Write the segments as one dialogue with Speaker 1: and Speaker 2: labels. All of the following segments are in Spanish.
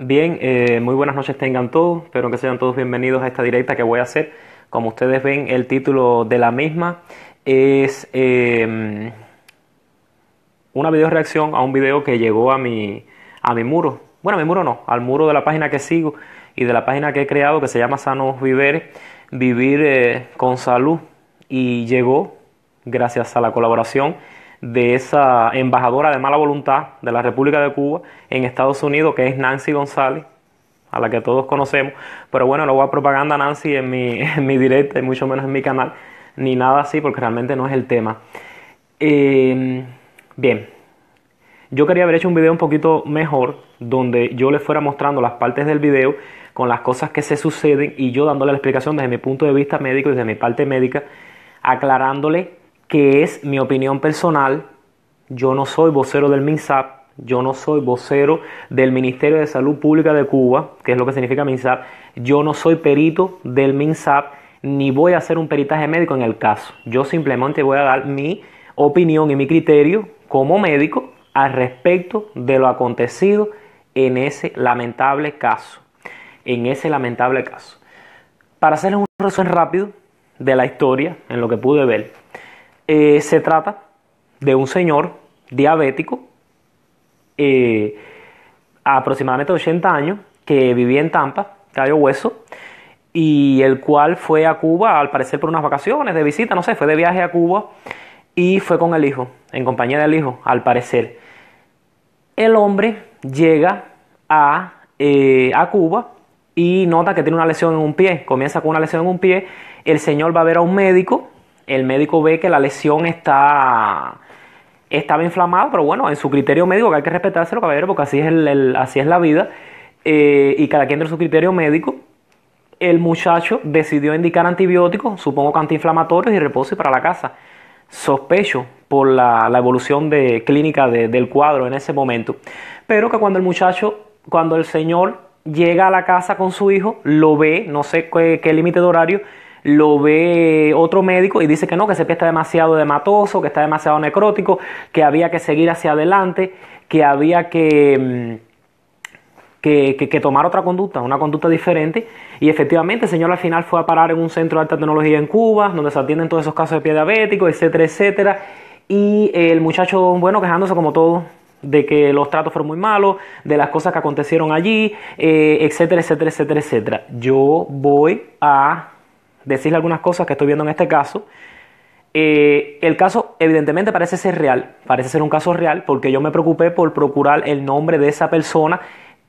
Speaker 1: Bien, eh, muy buenas noches tengan todos, espero que sean todos bienvenidos a esta directa que voy a hacer. Como ustedes ven, el título de la misma es em, una video reacción a un video que llegó a mi, a mi muro. Bueno, a mi muro no, al muro de la página que sigo y de la página que he creado que se llama Sanos Viver. Vivir eh, con Salud. Y llegó gracias a la colaboración de esa embajadora de mala voluntad de la República de Cuba en Estados Unidos, que es Nancy González, a la que todos conocemos. Pero bueno, no voy a propaganda Nancy en mi, en mi directa y mucho menos en mi canal, ni nada así, porque realmente no es el tema. Em, bien, yo quería haber hecho un video un poquito mejor, donde yo les fuera mostrando las partes del video con las cosas que se suceden y yo dándole la explicación desde mi punto de vista médico y desde mi parte médica, aclarándole que es mi opinión personal. Yo no soy vocero del MINSAP, yo no soy vocero del Ministerio de Salud Pública de Cuba, que es lo que significa MINSAP. Yo no soy perito del MINSAP, ni voy a hacer un peritaje médico en el caso. Yo simplemente voy a dar mi opinión y mi criterio como médico al respecto de lo acontecido en ese lamentable caso. En ese lamentable caso. Para hacerles un resumen rápido de la historia, en lo que pude ver, eh, se trata de un señor diabético, eh, aproximadamente 80 años, que vivía en Tampa, Cayo Hueso, y el cual fue a Cuba, al parecer por unas vacaciones, de visita, no sé, fue de viaje a Cuba, y fue con el hijo, en compañía del hijo, al parecer. El hombre llega a eh, Cuba y nota que tiene una lesión en un pie, comienza con una lesión en un pie, el señor va a ver a un médico, el médico ve que la lesión está estaba inflamada, pero bueno, en su criterio médico que hay que respetárselo, caballero, porque así es, el, así es la vida, eh, y cada quien tiene su criterio médico, el muchacho decidió indicar antibióticos, supongo que antiinflamatorios y reposo y para la casa. Sospecho por la, evolución de, clínica del cuadro en ese momento. Pero que cuando el muchacho, cuando el señor llega a la casa con su hijo, lo ve, no sé qué límite de horario, lo ve otro médico y dice que no, que ese pie está demasiado dematoso, que está demasiado necrótico, que había que seguir hacia adelante, que había mm, que... Que, tomar otra conducta, una conducta diferente. Y efectivamente, el señor al final fue a parar en un centro de alta tecnología en Cuba, donde se atienden todos esos casos de pie diabético, etcétera, etcétera. Y el muchacho, bueno, quejándose como todo, de que los tratos fueron muy malos, de las cosas que acontecieron allí, eh, etcétera, etcétera, etcétera, etcétera. Yo voy a decirle algunas cosas que estoy viendo en este caso. Eh, el caso evidentemente parece ser real, parece ser un caso real porque yo me preocupé por procurar el nombre de esa persona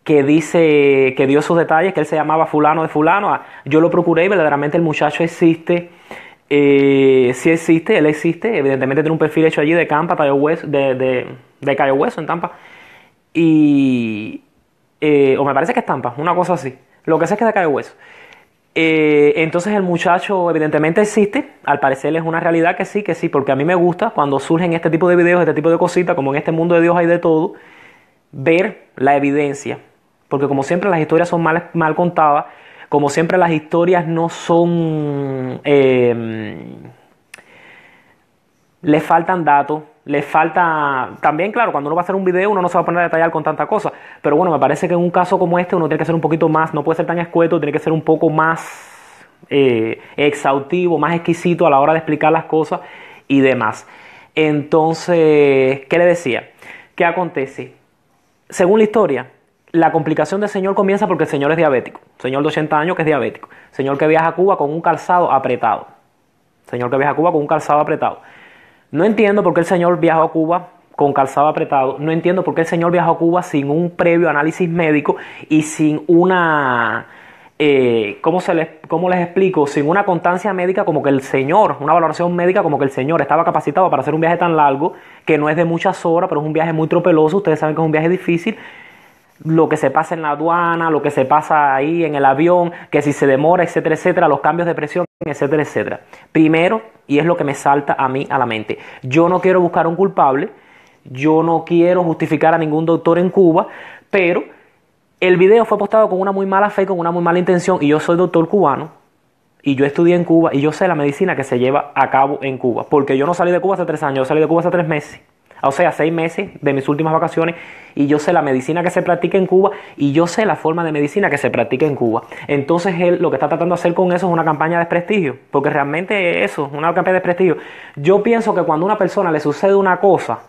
Speaker 1: que dice, que dio sus detalles, que él se llamaba fulano de fulano. Ah, yo lo procuré y verdaderamente el muchacho existe. Eh, si existe, él existe. Evidentemente tiene un perfil hecho allí de Campa, Hueso, de, de, de Hueso en Tampa. Y... Eh, o me parece que es Tampa, una cosa así. Lo que sé es que es de calle Hueso. Eh, entonces el muchacho evidentemente existe, al parecer es una realidad que sí, que sí, porque a mí me gusta cuando surgen este tipo de videos, este tipo de cositas, como en este mundo de Dios hay de todo, ver la evidencia, porque como siempre las historias son mal, contadas, como siempre las historias no son... Eh, les faltan datos, le falta también, claro, cuando uno va a hacer un video uno no se va a poner a detallar con tanta cosa, pero bueno, me parece que en un caso como este uno tiene que ser un poquito más, no puede ser tan escueto, tiene que ser un poco más eh, exhaustivo, más exquisito a la hora de explicar las cosas y demás. Entonces, ¿qué le decía? ¿Qué acontece? Según la historia, la complicación del señor comienza porque el señor es diabético, señor de 80 años que es diabético, señor que viaja a Cuba con un calzado apretado, señor que viaja a Cuba con un calzado apretado. No entiendo por qué el señor viajó a Cuba con calzado apretado. No entiendo por qué el señor viajó a Cuba sin un previo análisis médico y sin una... Eh, ¿cómo, se les, ¿cómo les explico? Sin una constancia médica como que el señor, una valoración médica como que el señor estaba capacitado para hacer un viaje tan largo, que no es de muchas horas, pero es un viaje muy tropeloso, ustedes saben que es un viaje difícil, lo que se pasa en la aduana, lo que se pasa ahí en el avión, que si se demora, etcétera, etcétera, los cambios de presión, etcétera, etcétera. Primero, y es lo que me salta a mí a la mente, yo no quiero buscar un culpable, yo no quiero justificar a ningún doctor en Cuba, pero el video fue postado con una muy mala fe, con una muy mala intención, y yo soy doctor cubano, y yo estudié en Cuba, y yo sé la medicina que se lleva a cabo en Cuba, porque yo no salí de Cuba hace tres años, yo salí de Cuba hace tres meses o sea, seis meses de mis últimas vacaciones, y yo sé la medicina que se practica en Cuba, y yo sé la forma de medicina que se practica en Cuba. Entonces él lo que está tratando de hacer con eso es una campaña de desprestigio, porque realmente eso, una campaña de desprestigio. Yo pienso que cuando a una persona le sucede una cosa,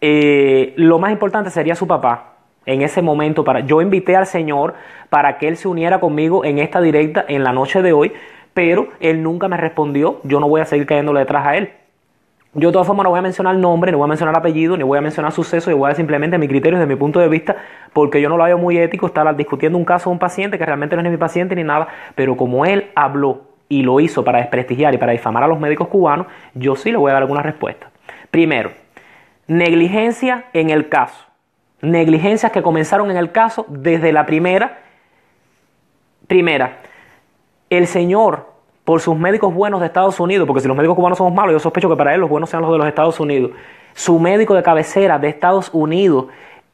Speaker 1: eh, lo más importante sería su papá, en ese momento para yo invité al Señor para que él se uniera conmigo en esta directa en la noche de hoy, pero él nunca me respondió, yo no voy a seguir cayéndole detrás a él. Yo de todas formas no voy a mencionar nombre, no voy a mencionar apellido, ni voy a mencionar suceso, yo voy a simplemente mi criterio desde mi punto de vista, porque yo no lo veo muy ético estar discutiendo un caso de un paciente que realmente no es mi paciente ni nada, pero como él habló y lo hizo para desprestigiar y para difamar a los médicos cubanos, yo sí le voy a dar alguna respuesta. Primero, negligencia en el caso. Negligencias que comenzaron en el caso desde la primera. Primera, el señor por sus médicos buenos de Estados Unidos, porque si los médicos cubanos somos malos, yo sospecho que para él los buenos sean los de los Estados Unidos. Su médico de cabecera de Estados Unidos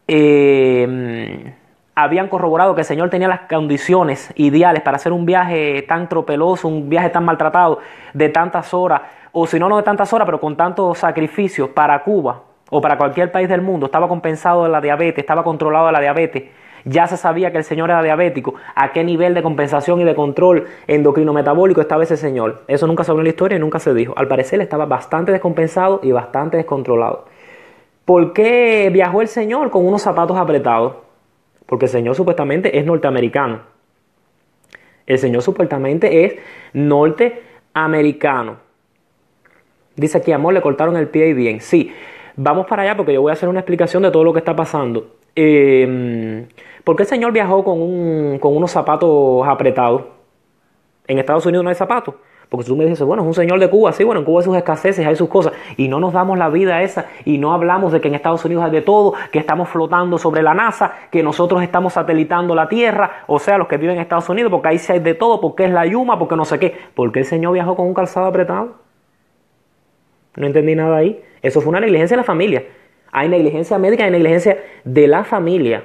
Speaker 1: eh, habían corroborado que el señor tenía las condiciones ideales para hacer un viaje tan tropeloso, un viaje tan maltratado, de tantas horas, o si no, no de tantas horas, pero con tantos sacrificios para Cuba o para cualquier país del mundo. Estaba compensado de la diabetes, estaba controlado de la diabetes ya se sabía que el señor era diabético. ¿A qué nivel de compensación y de control endocrino metabólico estaba ese señor? Eso nunca se habló en la historia y nunca se dijo. Al parecer estaba bastante descompensado y bastante descontrolado. ¿Por qué viajó el señor con unos zapatos apretados? Porque el señor supuestamente es norteamericano. El señor supuestamente es norteamericano. Dice aquí, amor, le cortaron el pie y bien. Sí, vamos para allá porque yo voy a hacer una explicación de todo lo que está pasando. Eh, ¿Por qué el Señor viajó con, unos zapatos apretados? En Estados Unidos no hay zapatos. Porque tú me dices, bueno, es un señor de Cuba, sí, bueno, en Cuba hay sus escaseces, hay sus cosas, y no nos damos la vida esa, y no hablamos de que en Estados Unidos hay de todo, que estamos flotando sobre la NASA, que nosotros estamos satelitando la Tierra, o sea, los que viven en Estados Unidos, porque ahí sí hay de todo, porque es la yuma, porque no sé qué. ¿Por qué el señor viajó con un calzado apretado? No entendí nada ahí. Eso fue una negligencia de la familia. Hay negligencia médica, hay negligencia de la familia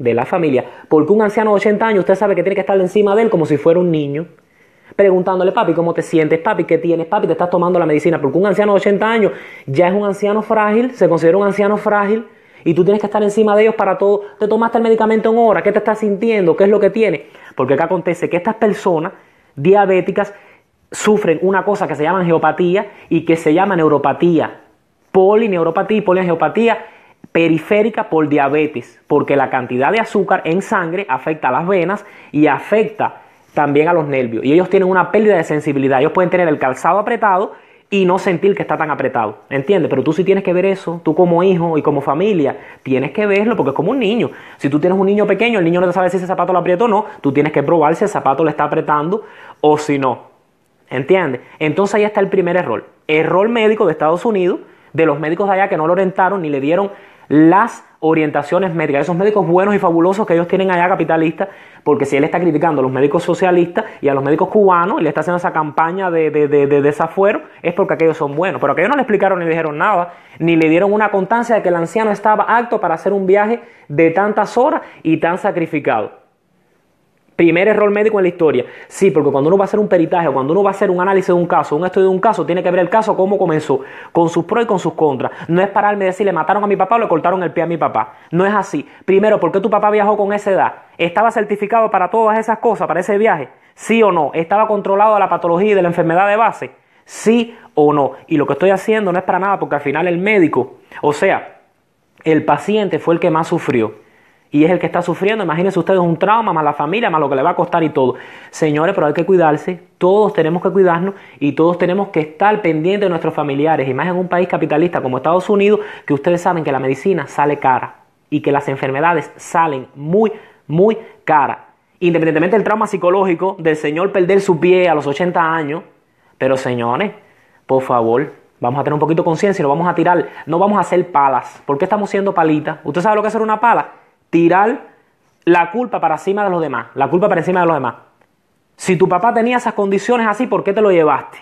Speaker 1: de la familia, porque un anciano de 80 años usted sabe que tiene que estar encima de él como si fuera un niño, preguntándole, papi, ¿cómo te sientes, papi? ¿Qué tienes, papi? ¿Te estás tomando la medicina? Porque un anciano de 80 años ya es un anciano frágil, se considera un anciano frágil, y tú tienes que estar encima de ellos para todo. ¿Te tomaste el medicamento en hora? ¿Qué te estás sintiendo? ¿Qué es lo que tiene? Porque acá acontece que estas personas diabéticas sufren una cosa que se llama angiopatía y que se llama neuropatía. Polineuropatía y periférica por diabetes, porque la cantidad de azúcar en sangre afecta a las venas y afecta también a los nervios. Y ellos tienen una pérdida de sensibilidad. Ellos pueden tener el calzado apretado y no sentir que está tan apretado. ¿Entiendes? Pero tú sí tienes que ver eso, tú como hijo y como familia, tienes que verlo porque es como un niño. Si tú tienes un niño pequeño, el niño no sabe si ese zapato lo aprieta o no, tú tienes que probar si el zapato le está apretando o si no. ¿Entiendes? Entonces ahí está el primer error. Error médico de Estados Unidos, de los médicos de allá que no lo orientaron ni le dieron las orientaciones médicas, esos médicos buenos y fabulosos que ellos tienen allá capitalistas, porque si él está criticando a los médicos socialistas y a los médicos cubanos y le está haciendo esa campaña de, de, de, desafuero, es porque aquellos son buenos. Pero aquellos no le explicaron ni le dijeron nada, ni le dieron una constancia de que el anciano estaba apto para hacer un viaje de tantas horas y tan sacrificado. Primer error médico en la historia. Sí, porque cuando uno va a hacer un peritaje cuando uno va a hacer un análisis de un caso, un estudio de un caso, tiene que ver el caso cómo comenzó, con sus pros y con sus contras. No es pararme y decir, le mataron a mi papá o le cortaron el pie a mi papá. No es así. Primero, ¿por qué tu papá viajó con esa edad? ¿Estaba certificado para todas esas cosas, para ese viaje? ¿Sí o no? ¿Estaba controlado de la patología y de la enfermedad de base? ¿Sí o no? Y lo que estoy haciendo no es para nada, porque al final el médico, o sea, el paciente fue el que más sufrió y es el que está sufriendo. Imagínense ustedes un trauma, más la familia, más lo que le va a costar y todo. Señores, pero hay que cuidarse, todos tenemos que cuidarnos y todos tenemos que estar pendientes de nuestros familiares. Y un país capitalista como Estados Unidos, que ustedes saben que la medicina sale cara y que las enfermedades salen muy, muy cara. Independientemente del trauma psicológico del señor perder su pie a los 80 años, pero señores, por favor, Vamos a tener un poquito de conciencia y no vamos a tirar, no vamos a hacer palas. ¿Por qué estamos siendo palitas? ¿Usted sabe lo que es hacer una pala? tirar la culpa para encima de los demás, la culpa para encima de los demás. Si tu papá tenía esas condiciones así, ¿por qué te lo llevaste?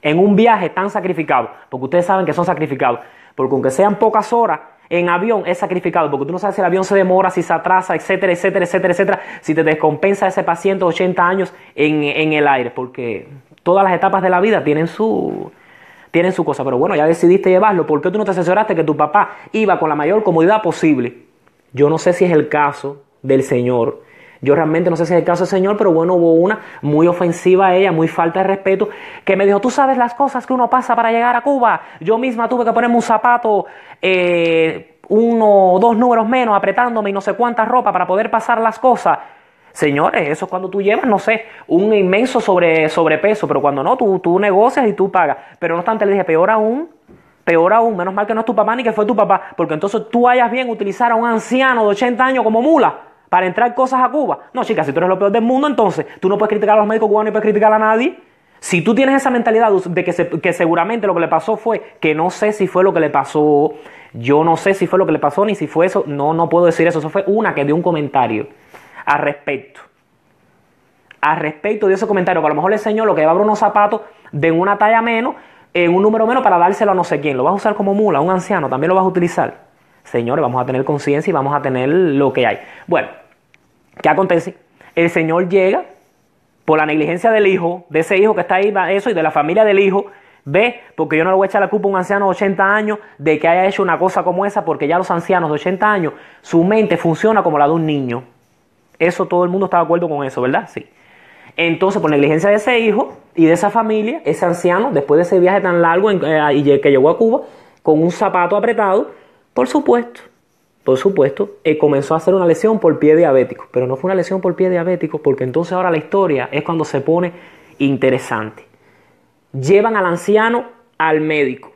Speaker 1: En un viaje tan sacrificado, porque ustedes saben que son sacrificados, porque aunque sean pocas horas, en avión es sacrificado, porque tú no sabes si el avión se demora, si se atrasa, etcétera, etcétera, etcétera, etcétera, si te descompensa ese paciente 80 años en, el aire, porque todas las etapas de la vida tienen su, tienen su cosa, pero bueno, ya decidiste llevarlo, ¿por qué tú no te asesoraste que tu papá iba con la mayor comodidad posible? Yo no sé si es el caso del Señor. Yo realmente no sé si es el caso del Señor, pero bueno, hubo una muy ofensiva a ella, muy falta de respeto, que me dijo, tú sabes las cosas que uno pasa para llegar a Cuba. Yo misma tuve que ponerme un zapato, eh, uno o dos números menos, apretándome y no sé cuánta ropa para poder pasar las cosas. Señores, eso es cuando tú llevas, no sé, un inmenso sobre, sobrepeso, pero cuando no, tú, tú negocias y tú pagas. Pero no obstante, le dije, peor aún, Peor aún, menos mal que no es tu papá ni que fue tu papá, porque entonces tú hayas bien utilizar a un anciano de 80 años como mula para entrar cosas a Cuba. No, chicas, si tú eres lo peor del mundo, entonces tú no puedes criticar a los médicos cubanos ni puedes criticar a nadie. Si tú tienes esa mentalidad de que, seguramente lo que le pasó fue que no sé si fue lo que le pasó, yo no sé si fue lo que le pasó ni si fue eso, no, no puedo decir eso. Eso fue una que dio un comentario al respecto. Al respecto de ese comentario, que a lo mejor le enseñó lo que llevaba unos zapatos de una talla menos, en un número menos para dárselo a no sé quién. Lo vas a usar como mula, un anciano, también lo vas a utilizar. Señores, vamos a tener conciencia y vamos a tener lo que hay. Bueno, ¿qué acontece? El Señor llega por la negligencia del hijo, de ese hijo que está ahí, eso, y de la familia del hijo. Ve, porque yo no le voy a echar la culpa a un anciano de 80 años de que haya hecho una cosa como esa, porque ya los ancianos de 80 años, su mente funciona como la de un niño. Eso todo el mundo está de acuerdo con eso, ¿verdad? Sí. Entonces, por negligencia de ese hijo y de esa familia, ese anciano, después de ese viaje tan largo eh, que llegó a Cuba, con un zapato apretado, por supuesto, por supuesto, eh, comenzó a hacer una lesión por pie diabético. Pero no fue una lesión por pie diabético, porque entonces ahora la historia es cuando se pone interesante. Llevan al anciano al médico,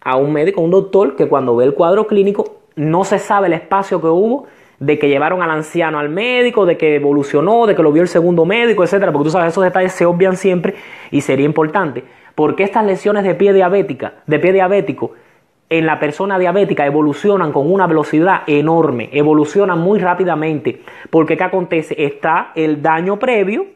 Speaker 1: a un médico, a un doctor que cuando ve el cuadro clínico no se sabe el espacio que hubo de que llevaron al anciano al médico, de que evolucionó, de que lo vio el segundo médico, etcétera, porque tú sabes, esos detalles se obvian siempre y sería importante. Porque estas lesiones de pie diabética, de pie diabético, en la persona diabética evolucionan con una velocidad enorme, evolucionan muy rápidamente, porque ¿qué acontece? Está el daño previo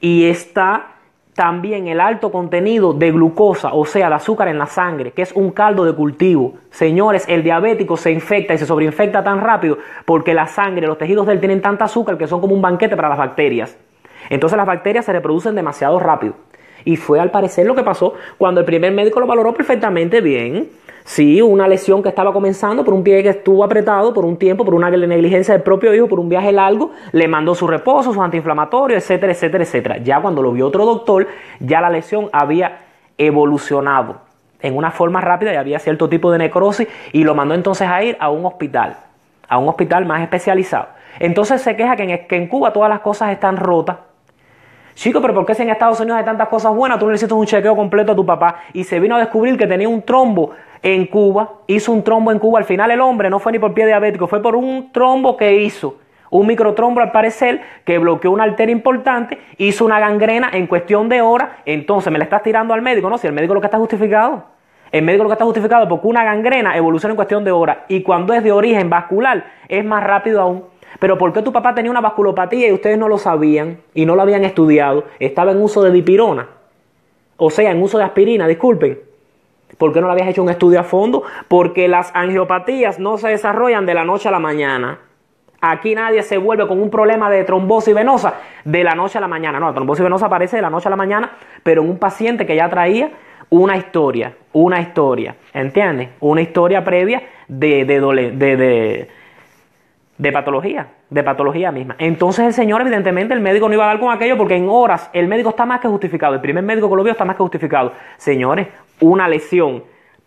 Speaker 1: y está también el alto contenido de glucosa, o sea, el azúcar en la sangre, que es un caldo de cultivo. Señores, el diabético se infecta y se sobreinfecta tan rápido porque la sangre, los tejidos de él tienen tanta azúcar que son como un banquete para las bacterias. Entonces las bacterias se reproducen demasiado rápido. Y fue al parecer lo que pasó cuando el primer médico lo valoró perfectamente bien. Sí, una lesión que estaba comenzando por un pie que estuvo apretado por un tiempo, por una negligencia del propio hijo, por un viaje largo, le mandó su reposo, su antiinflamatorio, etcétera, etcétera, etcétera. Ya cuando lo vio otro doctor, ya la lesión había evolucionado en una forma rápida y había cierto tipo de necrosis y lo mandó entonces a ir a un hospital, a un hospital más especializado. Entonces se queja que en, que en Cuba todas las cosas están rotas Chico, pero ¿por qué si en Estados Unidos hay tantas cosas buenas? Tú le hiciste un chequeo completo a tu papá y se vino a descubrir que tenía un trombo en Cuba, hizo un trombo en Cuba. Al final el hombre no fue ni por pie diabético, fue por un trombo que hizo. Un microtrombo al parecer que bloqueó una arteria importante, hizo una gangrena en cuestión de horas. Entonces me la estás tirando al médico, ¿no? Si el médico lo que está justificado. El médico lo que está justificado porque una gangrena evoluciona en cuestión de horas y cuando es de origen vascular es más rápido aún. Pero ¿por qué tu papá tenía una vasculopatía y ustedes no lo sabían y no lo habían estudiado? Estaba en uso de dipirona. O sea, en uso de aspirina, disculpen. ¿Por qué no le habías hecho un estudio a fondo? Porque las angiopatías no se desarrollan de la noche a la mañana. Aquí nadie se vuelve con un problema de trombosis venosa de la noche a la mañana. No, la trombosis venosa aparece de la noche a la mañana, pero en un paciente que ya traía una historia, una historia, ¿entiendes? Una historia previa de, de, de de patología, de patología misma. Entonces el señor, evidentemente, el médico no iba a dar con aquello porque en horas el médico está más que justificado, el primer médico que lo vio está más que justificado. Señores, una lesión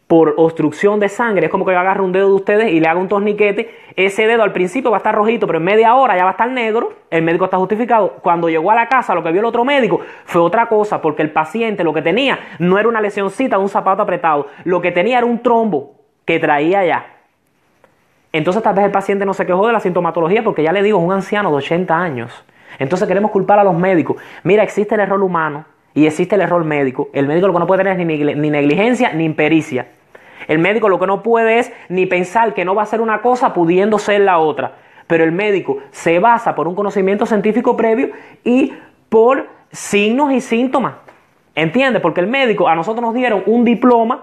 Speaker 1: por obstrucción de sangre, es como que yo agarro un dedo de ustedes y le hago un torniquete, ese dedo al principio va a estar rojito, pero en media hora ya va a estar negro, el médico está justificado. Cuando llegó a la casa, lo que vio el otro médico fue otra cosa, porque el paciente lo que tenía no era una lesioncita de un zapato apretado, lo que tenía era un trombo que traía ya entonces tal vez el paciente no se quejó de la sintomatología porque ya le digo, es un anciano de 80 años. Entonces queremos culpar a los médicos. Mira, existe el error humano y existe el error médico. El médico lo que no puede tener es ni negligencia ni impericia. El médico lo que no puede es ni pensar que no va a ser una cosa pudiendo ser la otra. Pero el médico se basa por un conocimiento científico previo y por signos y síntomas. ¿Entiendes? Porque el médico a nosotros nos dieron un diploma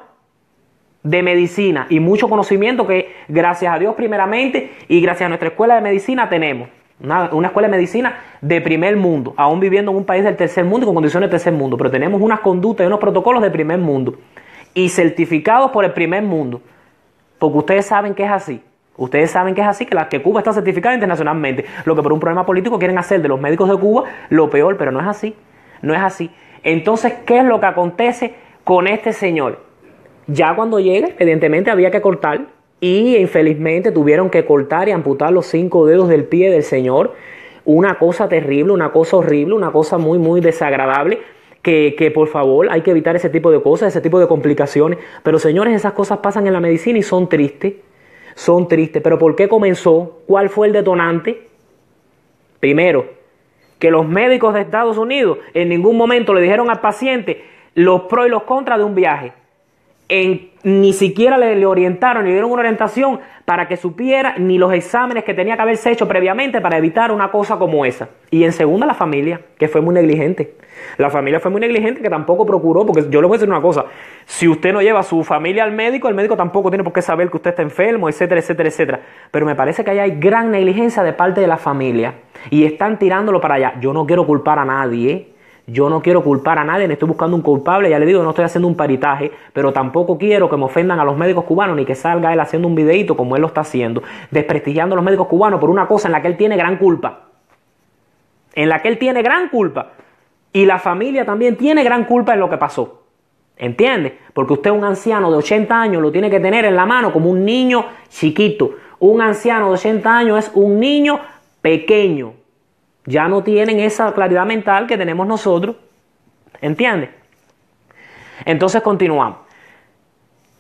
Speaker 1: de medicina y mucho conocimiento que gracias a Dios primeramente y gracias a nuestra escuela de medicina tenemos. Una, escuela de medicina de primer mundo, aún viviendo en un país del tercer mundo con condiciones del tercer mundo, pero tenemos unas conductas y unos protocolos de primer mundo y certificados por el primer mundo, porque ustedes saben que es así. Ustedes saben que es así, que, que Cuba está certificada internacionalmente. Lo que por un problema político quieren hacer de los médicos de Cuba lo peor, pero no es así. No es así. Entonces, ¿qué es lo que acontece con este señor? Ya cuando llega, evidentemente había que cortar y infelizmente tuvieron que cortar y amputar los cinco dedos del pie del Señor. Una cosa terrible, una cosa horrible, una cosa muy, muy desagradable. Que, que, por favor hay que evitar ese tipo de cosas, ese tipo de complicaciones. Pero señores, esas cosas pasan en la medicina y son tristes. Son tristes. Pero ¿por qué comenzó? ¿Cuál fue el detonante? Primero, que los médicos de Estados Unidos en ningún momento le dijeron al paciente los pros y los contras de un viaje en, ni siquiera le, orientaron, ni dieron una orientación para que supiera ni los exámenes que tenía que haberse hecho previamente para evitar una cosa como esa. Y en segunda, la familia, que fue muy negligente. La familia fue muy negligente, que tampoco procuró, porque yo le voy a decir una cosa, si usted no lleva a su familia al médico, el médico tampoco tiene por qué saber que usted está enfermo, etcétera, etcétera, etcétera. Pero me parece que ahí hay gran negligencia de parte de la familia y están tirándolo para allá. Yo no quiero culpar a nadie, yo no quiero culpar a nadie, no estoy buscando un culpable, ya le digo, no estoy haciendo un paritaje, pero tampoco quiero que me ofendan a los médicos cubanos, ni que salga él haciendo un videito como él lo está haciendo, desprestigiando a los médicos cubanos por una cosa en la que él tiene gran culpa. En la que él tiene gran culpa. Y la familia también tiene gran culpa en lo que pasó. ¿Entiende? Porque usted un anciano de 80 años lo tiene que tener en la mano como un niño chiquito. Un anciano de 80 años es un niño pequeño. Ya no tienen esa claridad mental que tenemos nosotros. entiende. Entonces continuamos.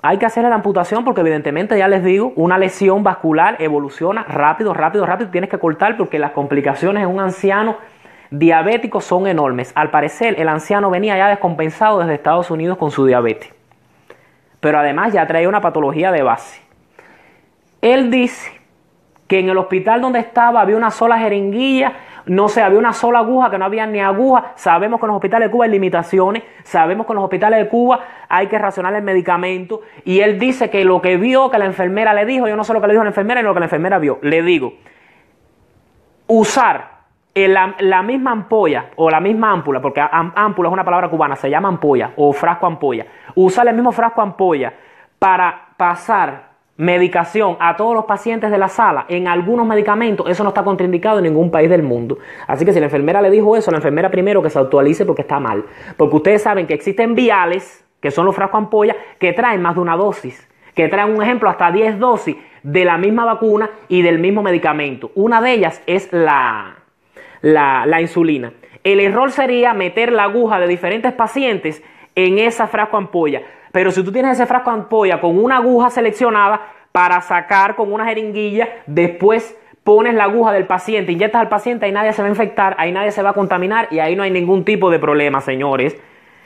Speaker 1: Hay que hacer la amputación porque evidentemente, ya les digo, una lesión vascular evoluciona rápido, rápido, rápido. Tienes que cortar porque las complicaciones en un anciano diabético son enormes. Al parecer, el anciano venía ya descompensado desde Estados Unidos con su diabetes. Pero además ya traía una patología de base. Él dice que en el hospital donde estaba había una sola jeringuilla no se había una sola aguja, que no había ni aguja. Sabemos que en los hospitales de Cuba hay limitaciones, sabemos que en los hospitales de Cuba hay que racionar el medicamento. Y él dice que lo que vio, que la enfermera le dijo, yo no sé lo que le dijo la enfermera y lo que la enfermera vio. Le digo, usar la, la, misma ampolla o la misma ámpula, porque ámpula es una palabra cubana, se llama ampolla o frasco ampolla. Usar el mismo frasco ampolla para pasar medicación a todos los pacientes de la sala en algunos medicamentos, eso no está contraindicado en ningún país del mundo. Así que si la enfermera le dijo eso, la enfermera primero que se actualice porque está mal. Porque ustedes saben que existen viales, que son los frascos ampolla, que traen más de una dosis, que traen un ejemplo hasta 10 dosis de la misma vacuna y del mismo medicamento. Una de ellas es la, la, la insulina. El error sería meter la aguja de diferentes pacientes en esa frasco ampolla. Pero si tú tienes ese frasco de ampolla con una aguja seleccionada para sacar con una jeringuilla, después pones la aguja del paciente, inyectas al paciente, ahí nadie se va a infectar, ahí nadie se va a contaminar y ahí no hay ningún tipo de problema, señores.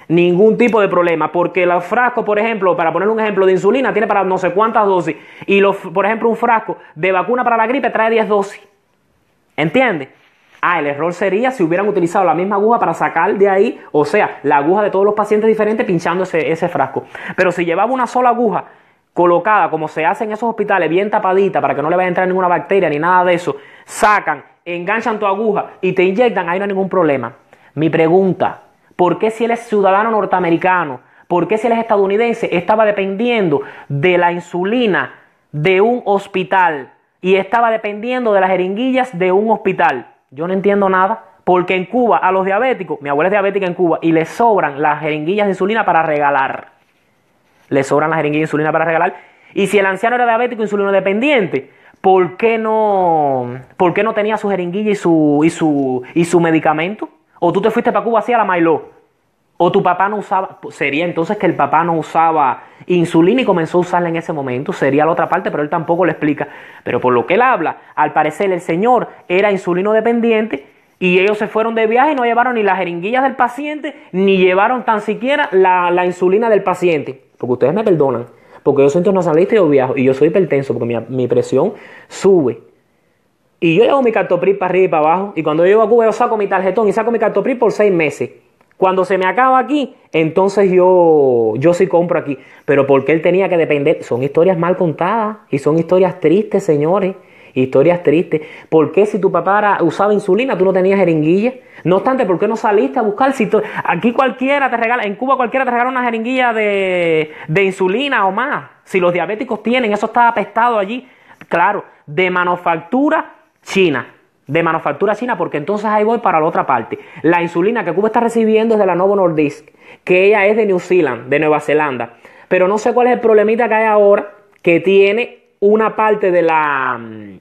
Speaker 1: Ningún tipo de problema, porque el frasco, por ejemplo, para poner un ejemplo de insulina, tiene para no sé cuántas dosis. Y, los, por ejemplo, un frasco de vacuna para la gripe trae 10 dosis. ¿Entiendes? Ah, el error sería si hubieran utilizado la misma aguja para sacar de ahí, o sea, la aguja de todos los pacientes diferentes pinchando ese, frasco. Pero si llevaba una sola aguja colocada, como se hace en esos hospitales, bien tapadita para que no le vaya a entrar ninguna bacteria ni nada de eso, sacan, enganchan tu aguja y te inyectan, ahí no hay ningún problema. Mi pregunta, ¿por qué si él es ciudadano norteamericano, por qué si él es estadounidense, estaba dependiendo de la insulina de un hospital y estaba dependiendo de las jeringuillas de un hospital? Yo no entiendo nada. Porque en Cuba, a los diabéticos, mi abuela es diabética en Cuba, y le sobran las jeringuillas de insulina para regalar. le sobran las jeringuillas de insulina para regalar. Y si el anciano era diabético insulino dependiente, ¿por qué no, por qué no tenía su jeringuilla y su, y su, y su medicamento? ¿O tú te fuiste para Cuba así a la mailó? O tu papá no usaba, sería entonces que el papá no usaba insulina y comenzó a usarla en ese momento, sería la otra parte, pero él tampoco lo explica. Pero por lo que él habla, al parecer el señor era insulino dependiente y ellos se fueron de viaje y no llevaron ni las jeringuillas del paciente, ni llevaron tan siquiera la, insulina del paciente. Porque ustedes me perdonan, porque yo soy internacionalista y yo viajo y yo soy hipertenso porque mi, presión sube. Y yo llevo mi cartopris para arriba y para abajo y cuando yo llego a Cuba yo saco mi tarjetón y saco mi cartopris por seis meses. Cuando se me acaba aquí, entonces yo, yo sí compro aquí. Pero porque él tenía que depender. Son historias mal contadas y son historias tristes, señores. Historias tristes. ¿Por qué si tu papá usaba insulina, tú no tenías jeringuilla? No obstante, ¿por qué no saliste a buscar? Si aquí cualquiera te regala, en Cuba cualquiera te regala una jeringuilla de, de insulina o más. Si los diabéticos tienen, eso está apestado allí. Claro, de manufactura china de manufactura china, porque entonces ahí voy para la otra parte. La insulina que Cuba está recibiendo es de la Novo Nordisk, que ella es de New Zealand, de Nueva Zelanda. Pero no sé cuál es el problemita que hay ahora, que tiene una parte de la... Mm,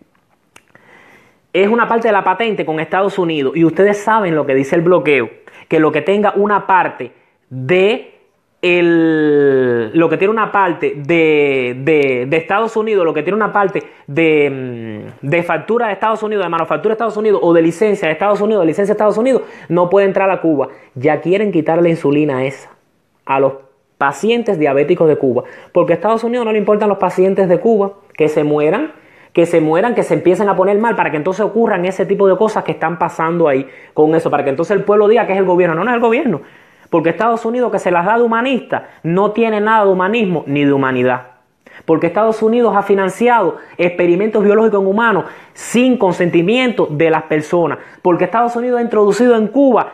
Speaker 1: es una parte de la patente con Estados Unidos. Y ustedes saben lo que dice el bloqueo, que lo que tenga una parte de el, lo que tiene una parte de, Estados Unidos, lo que tiene una parte de, mm, de, factura de Estados Unidos, de manufactura de Estados Unidos o de licencia de Estados Unidos, de licencia de Estados Unidos, no puede entrar a Cuba. Ya quieren quitar la insulina esa a los pacientes diabéticos de Cuba, porque a Estados Unidos no le importan los pacientes de Cuba que se mueran, que se mueran, que se empiecen a poner mal, para que entonces ocurran ese tipo de cosas que están pasando ahí con eso, para que entonces el pueblo diga que es el gobierno, no, no es el gobierno. Porque Estados Unidos, que se las da de humanista, no tiene nada de humanismo ni de humanidad. Porque Estados Unidos ha financiado experimentos biológicos en humanos sin consentimiento de las personas. Porque Estados Unidos ha introducido en Cuba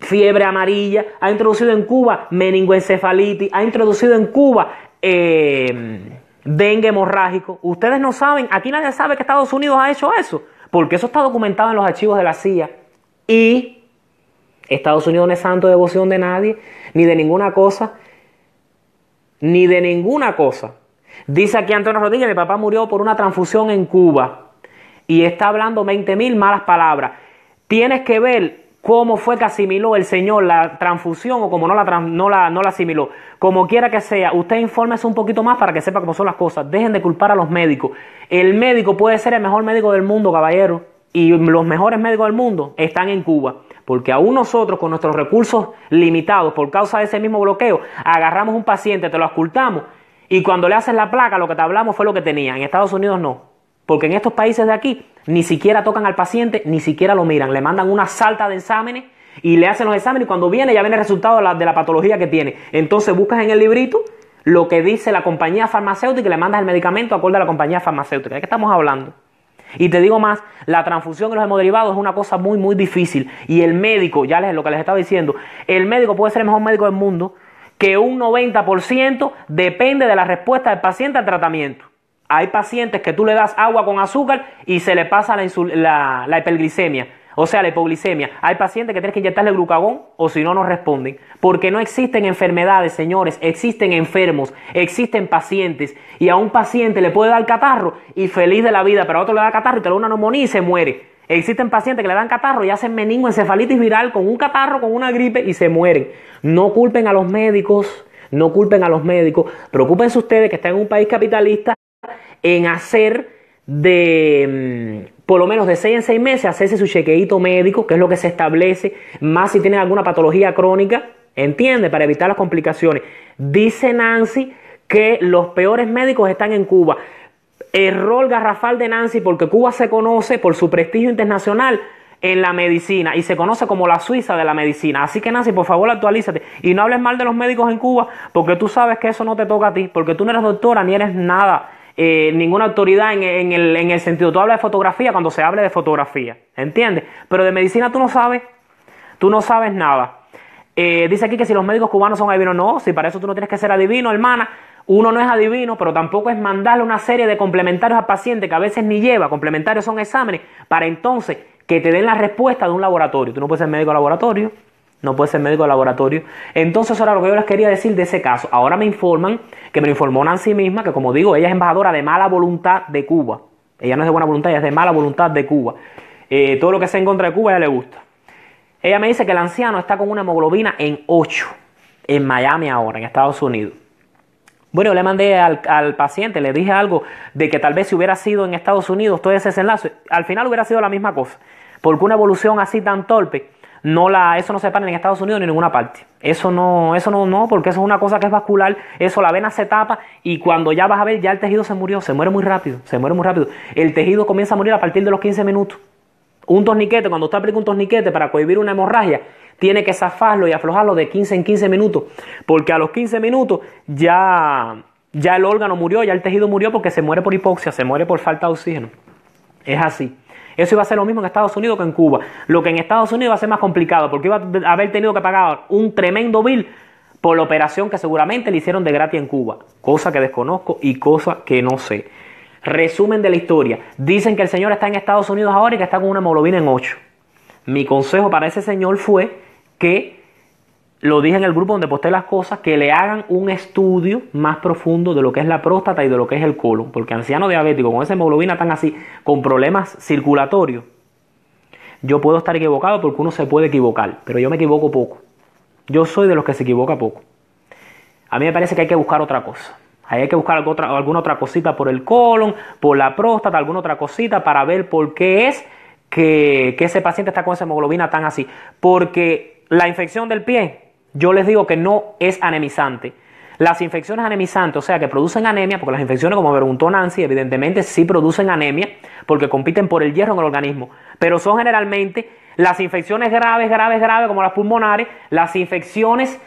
Speaker 1: fiebre amarilla, ha introducido en Cuba meningoencefalitis, ha introducido en Cuba eh, dengue hemorrágico. Ustedes no saben, aquí nadie sabe que Estados Unidos ha hecho eso, porque eso está documentado en los archivos de la CIA. Y Estados Unidos no es santo de devoción de nadie, ni de ninguna cosa, ni de ninguna cosa. Dice aquí Antonio Rodríguez, mi papá murió por una transfusión en Cuba y está hablando 20.000 mil malas palabras. Tienes que ver cómo fue que asimiló el Señor la transfusión o cómo no la, no la asimiló. Como quiera que sea, usted infórmese un poquito más para que sepa cómo son las cosas. Dejen de culpar a los médicos. El médico puede ser el mejor médico del mundo, caballero. Y los mejores médicos del mundo están en Cuba. Porque aún nosotros con nuestros recursos limitados por causa de ese mismo bloqueo, agarramos un paciente, te lo ocultamos y cuando le haces la placa lo que te hablamos fue lo que tenía. En Estados Unidos no. Porque en estos países de aquí ni siquiera tocan al paciente, ni siquiera lo miran. Le mandan una salta de exámenes y le hacen los exámenes y cuando viene ya viene el resultado de la, de la patología que tiene. Entonces buscas en el librito lo que dice la compañía farmacéutica y le mandas el medicamento acorde a la compañía farmacéutica. ¿De qué estamos hablando? Y te digo más, la transfusión de los hemoderivados es una cosa muy, muy difícil. Y el médico, ya les lo que les estaba diciendo, el médico puede ser el mejor médico del mundo, que un 90% depende de la respuesta del paciente al tratamiento. Hay pacientes que tú le das agua con azúcar y se le pasa la, la hiperglicemia o sea, la hipoglicemia. Hay pacientes que tienen que inyectarle glucagón o si no, no responden. Porque no existen enfermedades, señores. Existen enfermos, existen pacientes. Y a un paciente le puede dar catarro y feliz de la vida, pero a otro le da catarro y te da una neumonía y se muere. Existen pacientes que le dan catarro y hacen encefalitis viral con un catarro, con una gripe y se mueren. No culpen a los médicos, no culpen a los médicos. Preocúpense ustedes que están en un país capitalista en hacer de mm, por lo menos de seis en seis meses hacerse su chequeíto médico, que es lo que se establece, más si tienen alguna patología crónica, entiende, para evitar las complicaciones. Dice Nancy que los peores médicos están en Cuba. Error garrafal de Nancy porque Cuba se conoce por su prestigio internacional en la medicina y se conoce como la Suiza de la medicina. Así que Nancy, por favor, actualízate y no hables mal de los médicos en Cuba porque tú sabes que eso no te toca a ti, porque tú no eres doctora ni eres nada eh, ninguna autoridad en, el, en el sentido. Tú hablas de fotografía cuando se habla de fotografía, ¿entiendes? Pero de medicina tú no sabes, tú no sabes nada. Eh, dice aquí que si los médicos cubanos son adivinos, no, si para eso tú no tienes que ser adivino, hermana. Uno no es adivino, pero tampoco es mandarle una serie de complementarios al paciente que a veces ni lleva. Complementarios son exámenes para entonces que te den la respuesta de un laboratorio. Tú no puedes ser médico de laboratorio no puede ser médico de laboratorio. Entonces, ahora lo que yo les quería decir de ese caso. Ahora me informan, que me lo informó Nancy misma, que como digo, ella es embajadora de mala voluntad de Cuba. Ella no es de buena voluntad, ella es de mala voluntad de Cuba. Eh, todo lo que sea en contra de Cuba, a ella le gusta. Ella me dice que el anciano está con una hemoglobina en 8 en Miami ahora, en Estados Unidos. Bueno, yo le mandé al, al, paciente, le dije algo de que tal vez si hubiera sido en Estados Unidos todo ese enlace, al final hubiera sido la misma cosa. Porque una evolución así tan torpe no la, eso no se para ni en Estados Unidos ni en ninguna parte. Eso no, eso no, no, porque eso es una cosa que es vascular, eso la vena se tapa y cuando ya vas a ver, ya el tejido se murió, se muere muy rápido, se muere muy rápido. El tejido comienza a morir a partir de los 15 minutos. Un torniquete, cuando usted aplica un torniquete para cohibir una hemorragia, tiene que zafarlo y aflojarlo de 15 en 15 minutos, porque a los 15 minutos ya, ya el órgano murió, ya el tejido murió porque se muere por hipoxia, se muere por falta de oxígeno. Es así. Eso iba a ser lo mismo en Estados Unidos que en Cuba. Lo que en Estados Unidos iba a ser más complicado porque iba a haber tenido que pagar un tremendo bill por la operación que seguramente le hicieron de gratis en Cuba. Cosa que desconozco y cosa que no sé. Resumen de la historia. Dicen que el señor está en Estados Unidos ahora y que está con una hemoglobina en 8. Mi consejo para ese señor fue que lo dije en el grupo donde posté las cosas, que le hagan un estudio más profundo de lo que es la próstata y de lo que es el colon, porque anciano diabético con esa hemoglobina tan así, con problemas circulatorios, yo puedo estar equivocado porque uno se puede equivocar, pero yo me equivoco poco. Yo soy de los que se equivoca poco. A mí me parece que hay que buscar otra cosa. Hay que buscar otra, alguna otra cosita por el colon, por la próstata, alguna otra cosita para ver por qué es que, que ese paciente está con esa hemoglobina tan así. Porque la infección del pie yo les digo que no es anemizante. Las infecciones anemizantes, o sea, que producen anemia, porque las infecciones, como preguntó Nancy, evidentemente sí producen anemia, porque compiten por el hierro en el organismo, pero son generalmente las infecciones graves, graves, graves, como las pulmonares, las infecciones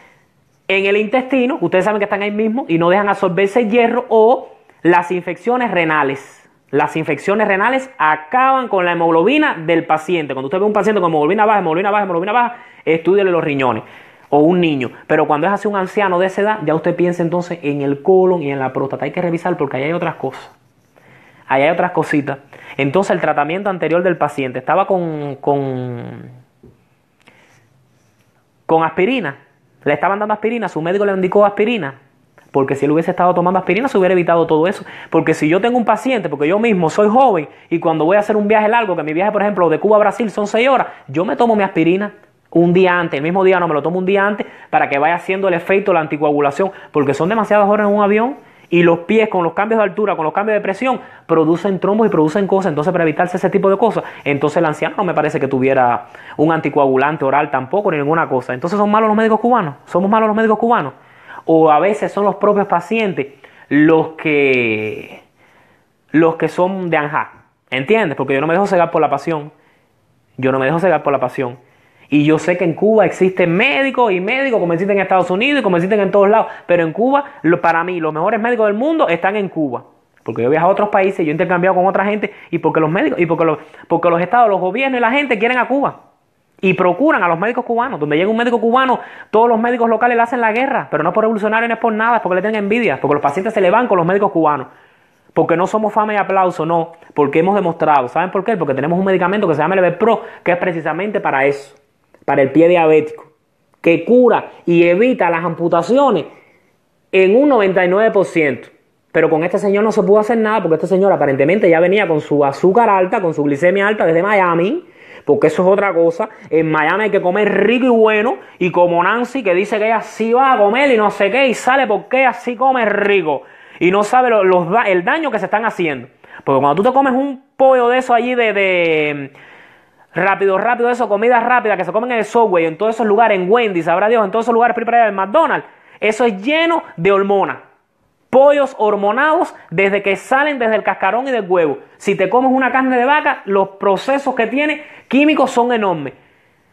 Speaker 1: en el intestino, ustedes saben que están ahí mismo y no dejan absorberse el hierro, o las infecciones renales. Las infecciones renales acaban con la hemoglobina del paciente. Cuando usted ve un paciente con hemoglobina baja, hemoglobina baja, hemoglobina baja, estudiale los riñones un niño. Pero cuando es así un anciano de esa edad, ya usted piensa entonces en el colon y en la próstata. Hay que revisar porque ahí hay otras cosas. Ahí hay otras cositas. Entonces el tratamiento anterior del paciente estaba con, con, con aspirina. Le estaban dando aspirina, su médico le indicó aspirina. Porque si él hubiese estado tomando aspirina, se hubiera evitado todo eso. Porque si yo tengo un paciente, porque yo mismo soy joven y cuando voy a hacer un viaje largo, que mi viaje, por ejemplo, de Cuba a Brasil son 6 horas, yo me tomo mi aspirina un día antes, el mismo día no, me lo tomo un día antes para que vaya haciendo el efecto de la anticoagulación, porque son demasiadas horas en un avión y los pies con los cambios de altura, con los cambios de presión, producen trombos y producen cosas. Entonces, para evitarse ese tipo de cosas, entonces el anciano no me parece que tuviera un anticoagulante oral tampoco, ni ninguna cosa. Entonces, son malos los médicos cubanos, somos malos los médicos cubanos. O a veces son los propios pacientes los que, los que son de anja. ¿Entiendes? Porque yo no me dejo cegar por la pasión. Yo no me dejo cegar por la pasión. Y yo sé que en Cuba existen médicos y médicos, como existen en Estados Unidos y como existen en todos lados. Pero en Cuba, para mí, los mejores médicos del mundo están en Cuba. Porque yo viajo a otros países, yo he intercambiado con otra gente y porque los médicos, y porque los, estados, los gobiernos y la gente quieren a Cuba. Y procuran a los médicos cubanos. Donde llega un médico cubano, todos los médicos locales le hacen la guerra. Pero no por revolucionarios, no es por nada, es porque le tienen envidia. Porque los pacientes se le van con los médicos cubanos. Porque no somos fama y aplauso, no. Porque hemos demostrado. ¿Saben por qué? Porque tenemos un medicamento que se llama el Pro, que es precisamente para eso para el pie diabético, que cura y evita las amputaciones en un 99%. Pero con este señor no se pudo hacer nada porque este señor aparentemente ya venía con su azúcar alta, con su glicemia alta desde Miami, porque eso es otra cosa. En Miami hay que comer rico y bueno, y como Nancy que dice que ella sí va a comer y no sé qué, y sale porque así come rico, y no sabe el daño que se están haciendo. Porque cuando tú te comes un pollo de eso allí de Rápido, rápido, eso, comida rápida que se comen en el Subway, en todos esos lugares, en Wendy, sabrá Dios, en todos esos lugares, preparados en McDonald's. Eso es lleno de hormonas. Pollos hormonados desde que salen desde el cascarón y del huevo. Si te comes una carne de vaca, los procesos que tiene químicos son enormes.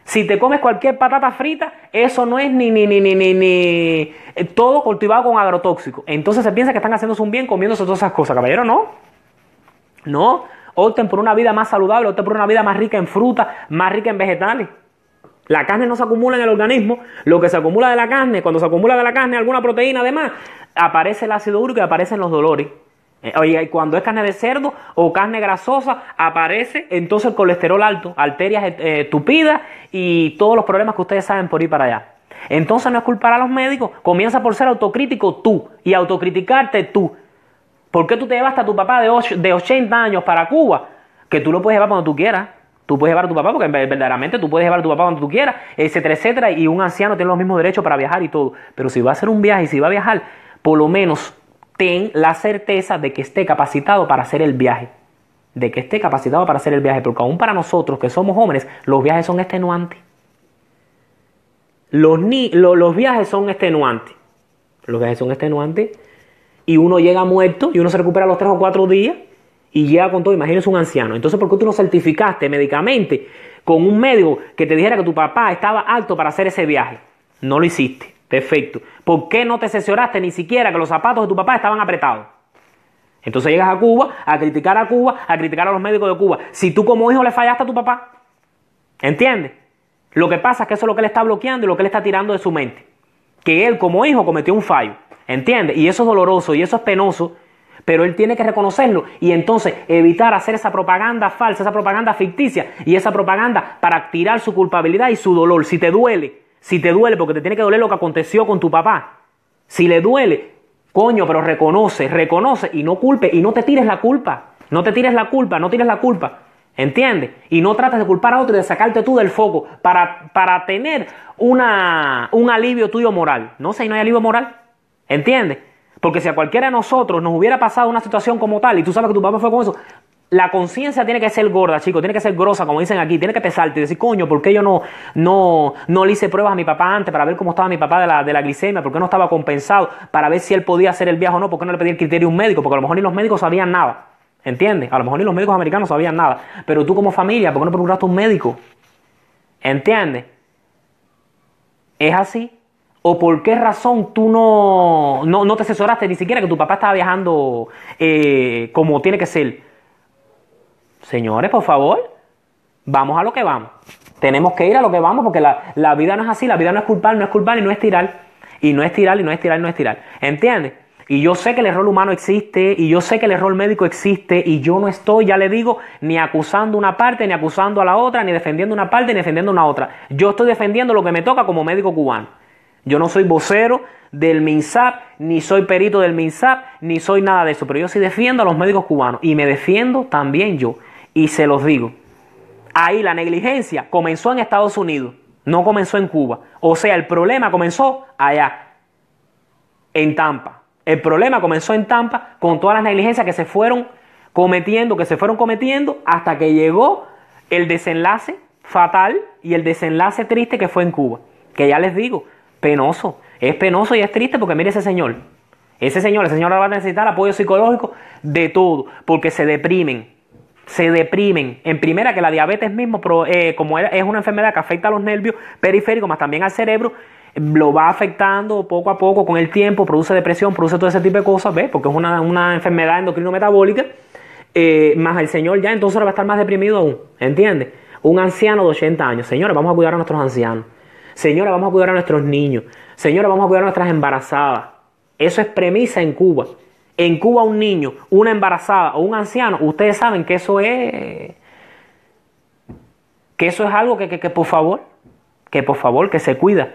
Speaker 1: Si te comes cualquier patata frita, eso no es ni, ni, ni, ni, ni, ni eh, todo cultivado con agrotóxico. Entonces se piensa que están haciéndose un bien comiéndose todas esas cosas, caballero, no. No, opten por una vida más saludable, opten por una vida más rica en fruta, más rica en vegetales. La carne no se acumula en el organismo, lo que se acumula de la carne, cuando se acumula de la carne alguna proteína además, aparece el ácido úrico y aparecen los dolores. Eh, oye, cuando es carne de cerdo o carne grasosa, aparece entonces el colesterol alto, arterias estupidas eh, eh, y todos los problemas que ustedes saben por ir para allá. Entonces no es culpar a los médicos, comienza por ser autocrítico tú y autocriticarte tú ¿Por qué tú te llevas a tu papá de, 80 años para Cuba? Que tú lo puedes llevar cuando tú quieras. Tú puedes llevar a tu papá, porque verdaderamente tú puedes llevar a tu papá cuando tú quieras, etcétera, etcétera. Y un anciano tiene los mismos derechos para viajar y todo. Pero si va a hacer un viaje y si va a viajar, por lo menos ten la certeza de que esté capacitado para hacer el viaje. De que esté capacitado para hacer el viaje. Porque aún para nosotros que somos jóvenes, los viajes son extenuantes. Los, los viajes son extenuantes. Los viajes son extenuantes y uno llega muerto y uno se recupera a los tres o cuatro días y llega con todo. imagínese un anciano. Entonces, ¿por qué tú no certificaste médicamente con un médico que te dijera que tu papá estaba alto para hacer ese viaje? No lo hiciste. Perfecto. ¿Por qué no te asesoraste ni siquiera que los zapatos de tu papá estaban apretados? Entonces llegas a Cuba a criticar a Cuba, a criticar a los médicos de Cuba. Si tú como hijo le fallaste a tu papá, ¿entiendes? Lo que pasa es que eso es lo que él está bloqueando y lo que él está tirando de su mente. Que él como hijo cometió un fallo. ¿Entiendes? Y eso es doloroso y eso es penoso, pero él tiene que reconocerlo y entonces evitar hacer esa propaganda falsa, esa propaganda ficticia y esa propaganda para tirar su culpabilidad y su dolor. Si te duele, si te duele, porque te tiene que doler lo que aconteció con tu papá, si le duele, coño, pero reconoce, reconoce y no culpe y no te tires la culpa, no te tires la culpa, no tires la culpa. ¿Entiendes? Y no trates de culpar a otro y de sacarte tú del foco para, para tener un alivio tuyo moral. No sé, no hay alivio moral. ¿Entiendes? Porque si a cualquiera de nosotros nos hubiera pasado una situación como tal y tú sabes que tu papá fue con eso, la conciencia tiene que ser gorda, chico tiene que ser grosa, como dicen aquí, tiene que pesarte y decir, coño, ¿por qué yo no, no, no le hice pruebas a mi papá antes para ver cómo estaba mi papá de la, glicemia? ¿Por qué no estaba compensado? Para ver si él podía hacer el viaje o no, ¿por qué no le pedí el criterio a un médico? Porque a lo mejor ni los médicos sabían nada, ¿entiendes? A lo mejor ni los médicos americanos sabían nada, pero tú como familia, ¿por qué no procuraste un médico? ¿Entiendes? Es así. ¿O por qué razón tú no, no, te asesoraste ni siquiera que tu papá estaba viajando eh, como tiene que ser? Señores, por favor, vamos a lo que vamos. Tenemos que ir a lo que vamos porque la, vida no es así, la vida no es culpar, no es culpar y no es tirar. Y no es tirar y no es tirar y no es tirar. ¿Entiendes? Y yo sé que el error humano existe, y yo sé que el error médico existe, y yo no estoy, ya le digo, ni acusando una parte, ni acusando a la otra, ni defendiendo una parte, ni defendiendo una otra. Yo estoy defendiendo lo que me toca como médico cubano. Yo no soy vocero del MINSAP, ni soy perito del MINSAP, ni soy nada de eso, pero yo sí defiendo a los médicos cubanos y me defiendo también yo. Y se los digo, ahí la negligencia comenzó en Estados Unidos, no comenzó en Cuba. O sea, el problema comenzó allá, en Tampa. El problema comenzó en Tampa con todas las negligencias que se fueron cometiendo, que se fueron cometiendo, hasta que llegó el desenlace fatal y el desenlace triste que fue en Cuba. Que ya les digo, penoso. Es penoso y es triste porque mire ese señor. Ese señor, ese señor va a necesitar apoyo psicológico de todo, porque se deprimen. Se deprimen. En primera, que la diabetes mismo, eh, como es una enfermedad que afecta a los nervios periféricos, más también al cerebro, lo va afectando poco a poco con el tiempo, produce depresión, produce todo ese tipo de cosas, ¿ves? Porque es una, enfermedad endocrino-metabólica. Eh, más el señor ya entonces va a estar más deprimido aún, ¿entiendes? Un anciano de 80 años, señores, vamos a cuidar a nuestros ancianos. Señora, vamos a cuidar a nuestros niños. Señora, vamos a cuidar a nuestras embarazadas. Eso es premisa en Cuba. En Cuba un niño, una embarazada o un anciano, ustedes saben que eso es... Que eso es algo que, que por favor, que por favor, que se cuida.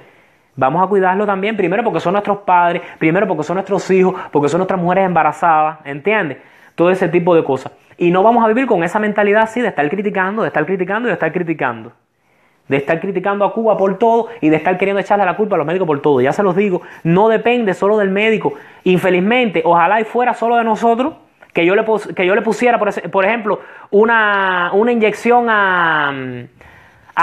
Speaker 1: Vamos a cuidarlo también, primero porque son nuestros padres, primero porque son nuestros hijos, porque son nuestras mujeres embarazadas, ¿entiendes? Todo ese tipo de cosas. Y no vamos a vivir con esa mentalidad así de estar criticando, de estar criticando y de estar criticando de estar criticando a Cuba por todo y de estar queriendo echarle la culpa a los médicos por todo. Ya se los digo, no depende solo del médico. Infelizmente, ojalá y fuera solo de nosotros, que yo le, que yo le pusiera, por, por ejemplo, una, inyección a,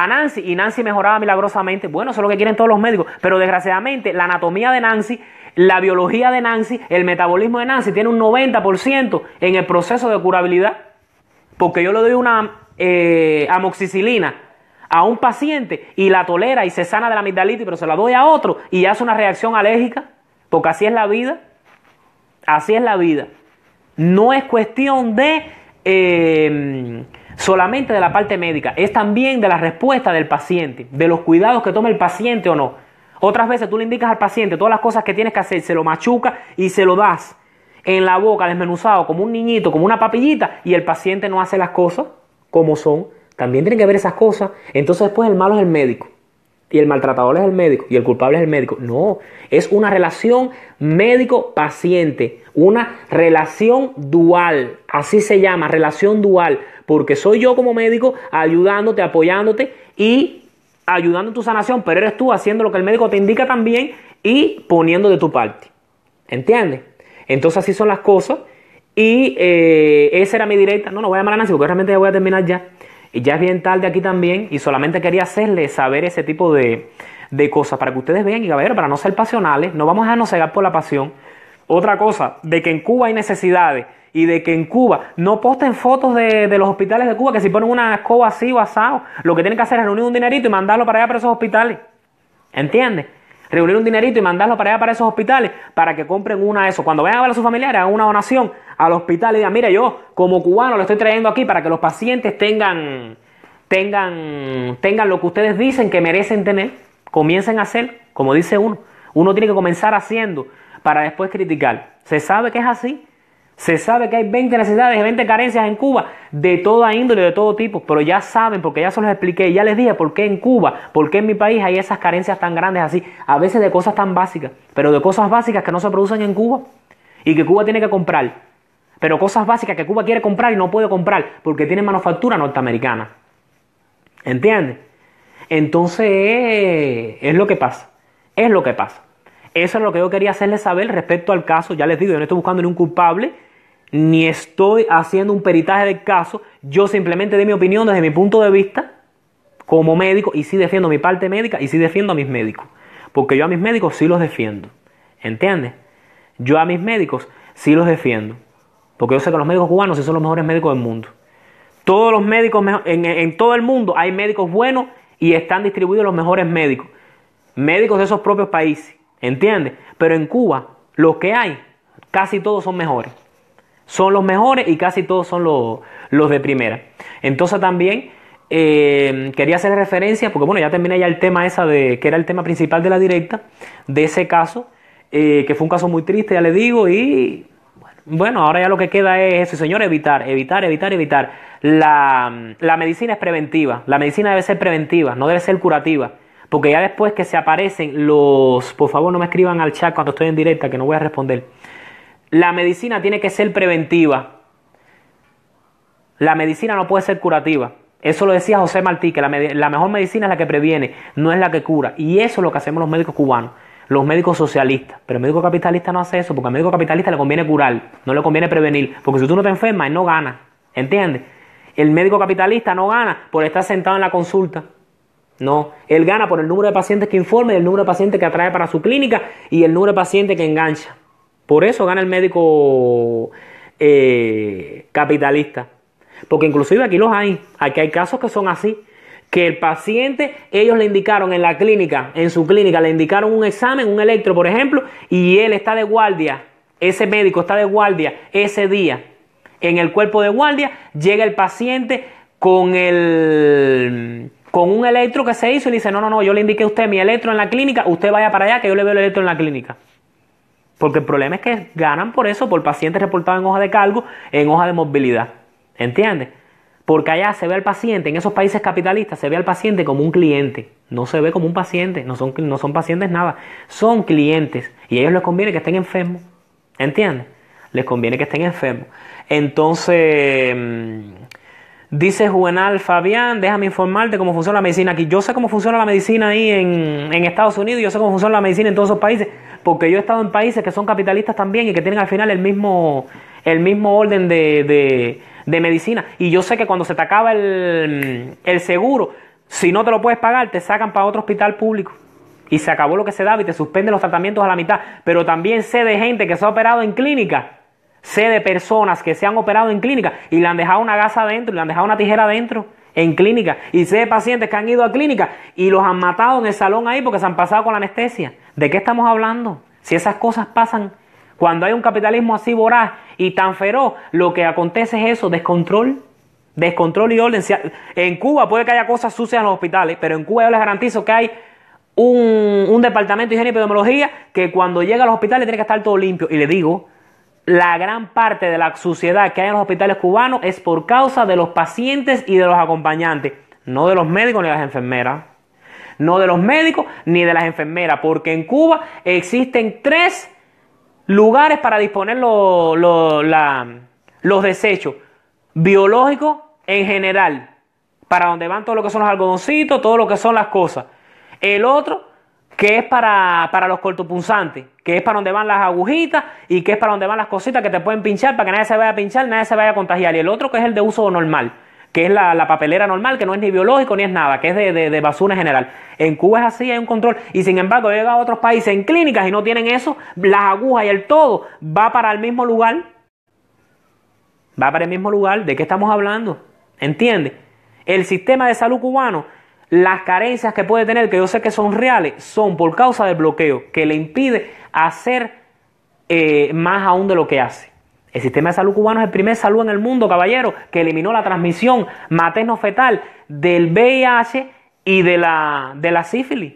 Speaker 1: Nancy y Nancy mejoraba milagrosamente. Bueno, eso es lo que quieren todos los médicos, pero desgraciadamente la anatomía de Nancy la biología de Nancy, el metabolismo de Nancy tiene un 90% en el proceso de curabilidad. Porque yo le doy una eh, amoxicilina a un paciente y la tolera y se sana de la amigdalitis, pero se la doy a otro y hace una reacción alérgica, porque así es la vida. Así es la vida. No es cuestión de em, solamente de la parte médica, es también de la respuesta del paciente, de los cuidados que toma el paciente o no. Otras veces tú le indicas al paciente todas las cosas que tienes que hacer, se lo machuca y se lo das en la boca, desmenuzado, como un niñito, como una papillita, y el paciente no hace las cosas como son. También tienen que ver esas cosas. Entonces después el malo es el médico. Y el maltratador es el médico. Y el culpable es el médico. No, es una relación médico-paciente. Una relación dual. Así se llama, relación dual. Porque soy yo como médico ayudándote, apoyándote y ayudando en tu sanación. Pero eres tú haciendo lo que el médico te indica también y poniendo de tu parte. ¿Entiendes? Entonces así son las cosas. Y eh, esa era mi directa. No, no voy a llamar a Nancy porque realmente ya voy a terminar ya. Y ya es bien tarde aquí también y solamente quería hacerles saber ese tipo de, de cosas para que ustedes vean y ver para no ser pasionales, no vamos a cegar por la pasión. Otra cosa, de que en Cuba hay necesidades y de que en Cuba no posten fotos de, de los hospitales de Cuba, que si ponen una escoba así o asado, lo que tienen que hacer es reunir un dinerito y mandarlo para allá para esos hospitales. ¿Entiendes? reunir un dinerito y mandarlo para allá, para esos hospitales, para que compren una de esos. Cuando vayan a ver a sus familiares, hagan una donación al hospital y diga, mira, yo como cubano lo estoy trayendo aquí para que los pacientes tengan, tengan, tengan lo que ustedes dicen que merecen tener, comiencen a hacer, como dice uno. Uno tiene que comenzar haciendo para después criticar. Se sabe que es así. Se sabe que hay 20 necesidades, 20 carencias en Cuba de toda índole, de todo tipo, pero ya saben, porque ya se los expliqué, ya les dije por qué en Cuba, por qué en mi país hay esas carencias tan grandes así, a veces de cosas tan básicas, pero de cosas básicas que no se producen en Cuba y que Cuba tiene que comprar pero cosas básicas que Cuba quiere comprar y no puede comprar porque tiene manufactura norteamericana. ¿Entiendes? Entonces es lo que pasa, es lo que pasa. Eso es lo que yo quería hacerles saber respecto al caso. Ya les digo, yo no estoy buscando un culpable, ni estoy haciendo un peritaje del caso. Yo simplemente de mi opinión desde mi punto de vista como médico y sí defiendo mi parte médica y sí defiendo a mis médicos. Porque yo a mis médicos sí los defiendo. ¿Entiendes? Yo a mis médicos sí los defiendo. Porque yo sé que los médicos cubanos son los mejores médicos del mundo. Todos los médicos, en, todo el mundo hay médicos buenos y están distribuidos los mejores médicos. Médicos de esos propios países, ¿entiendes? Pero en Cuba, los que hay, casi todos son mejores. Son los mejores y casi todos son los, de primera. Entonces también eh, quería hacer referencia, porque bueno, ya terminé ya el tema esa de que era el tema principal de la directa, de ese caso, eh, que fue un caso muy triste, ya le digo, y bueno, ahora ya lo que queda es eso, señor, evitar, evitar, evitar, evitar. La, medicina es preventiva, la medicina debe ser preventiva, no debe ser curativa. Porque ya después que se aparecen los, por favor no me escriban al chat cuando estoy en directa, que no voy a responder. La medicina tiene que ser preventiva. La medicina no puede ser curativa. Eso lo decía José Martí, que la, la, mejor medicina es la que previene, no es la que cura. Y eso es lo que hacemos los médicos cubanos los médicos socialistas. Pero el médico capitalista no hace eso, porque al médico capitalista le conviene curar, no le conviene prevenir. Porque si tú no te enfermas, él no gana. ¿Entiendes? El médico capitalista no gana por estar sentado en la consulta. No, él gana por el número de pacientes que informe, el número de pacientes que atrae para su clínica y el número de pacientes que engancha. Por eso gana el médico eh, capitalista. Porque inclusive aquí los hay. Aquí hay casos que son así que el paciente, ellos le indicaron en la clínica, en su clínica, le indicaron un examen, un electro, por ejemplo, y él está de guardia, ese médico está de guardia ese día. En el cuerpo de guardia llega el paciente con el con un electro que se hizo y dice, no, no, no, yo le indiqué a usted mi electro en la clínica, usted vaya para allá que yo le veo el electro en la clínica. Porque el problema es que ganan por eso, por pacientes reportados en hoja de cargo, en hoja de movilidad. ¿Entiendes? Porque allá se ve al paciente, en esos países capitalistas se ve al paciente como un cliente, no se ve como un paciente, no son, no son pacientes nada, son clientes y a ellos les conviene que estén enfermos, ¿entiendes? Les conviene que estén enfermos. Entonces, mm, dice Juvenal Fabián, déjame informarte cómo funciona la medicina aquí. Yo sé cómo funciona la medicina ahí en, Estados Unidos, yo sé cómo funciona la medicina en todos esos países, porque yo he estado en países que son capitalistas también y que tienen al final el mismo, el mismo orden de de medicina. Y yo sé que cuando se te acaba el, el seguro, si no te lo puedes pagar, te sacan para otro hospital público y se acabó lo que se daba y te suspenden los tratamientos a la mitad. Pero también sé de gente que se ha operado en clínica. Sé de personas que se han operado en clínica y le han dejado una gasa adentro y le han dejado una tijera adentro en clínica. Y sé de pacientes que han ido a clínica y los han matado en el salón ahí porque se han pasado con la anestesia. ¿De qué estamos hablando? Si esas cosas pasan cuando hay un capitalismo así voraz y tan feroz, lo que acontece es eso, descontrol. Descontrol y orden. En Cuba puede que haya cosas sucias en los hospitales, pero en Cuba yo les garantizo que hay un, departamento de higiene y epidemiología que cuando llega a los hospitales tiene que estar todo limpio. Y le digo, la gran parte de la suciedad que hay en los hospitales cubanos es por causa de los pacientes y de los acompañantes, no de los médicos ni de las enfermeras. No de los médicos ni de las enfermeras, porque en Cuba existen tres Lugares para disponer los desechos biológicos en general, para donde van todo lo que son los algodoncitos, todo lo que son las cosas. El otro, que es para, para los cortopunzantes, que es para donde van las agujitas y que es para donde van las cositas que te pueden pinchar para que nadie se vaya a pinchar, nadie se vaya a contagiar. Y el otro que es el de uso normal que es la, papelera normal, que no es ni biológico ni es nada, que es de, basura general. En Cuba es así, hay un control. Y sin embargo, llega a otros países en clínicas y no tienen eso, las agujas y el todo va para el mismo lugar. Va para el mismo lugar. ¿De qué estamos hablando? ¿Entiende? El sistema de salud cubano, las carencias que puede tener, que yo sé que son reales, son por causa del bloqueo, que le impide hacer eh, más aún de lo que hace. El sistema de salud cubano es el primer salud en el mundo, caballero, que eliminó la transmisión materno-fetal del VIH y de la, de la sífilis.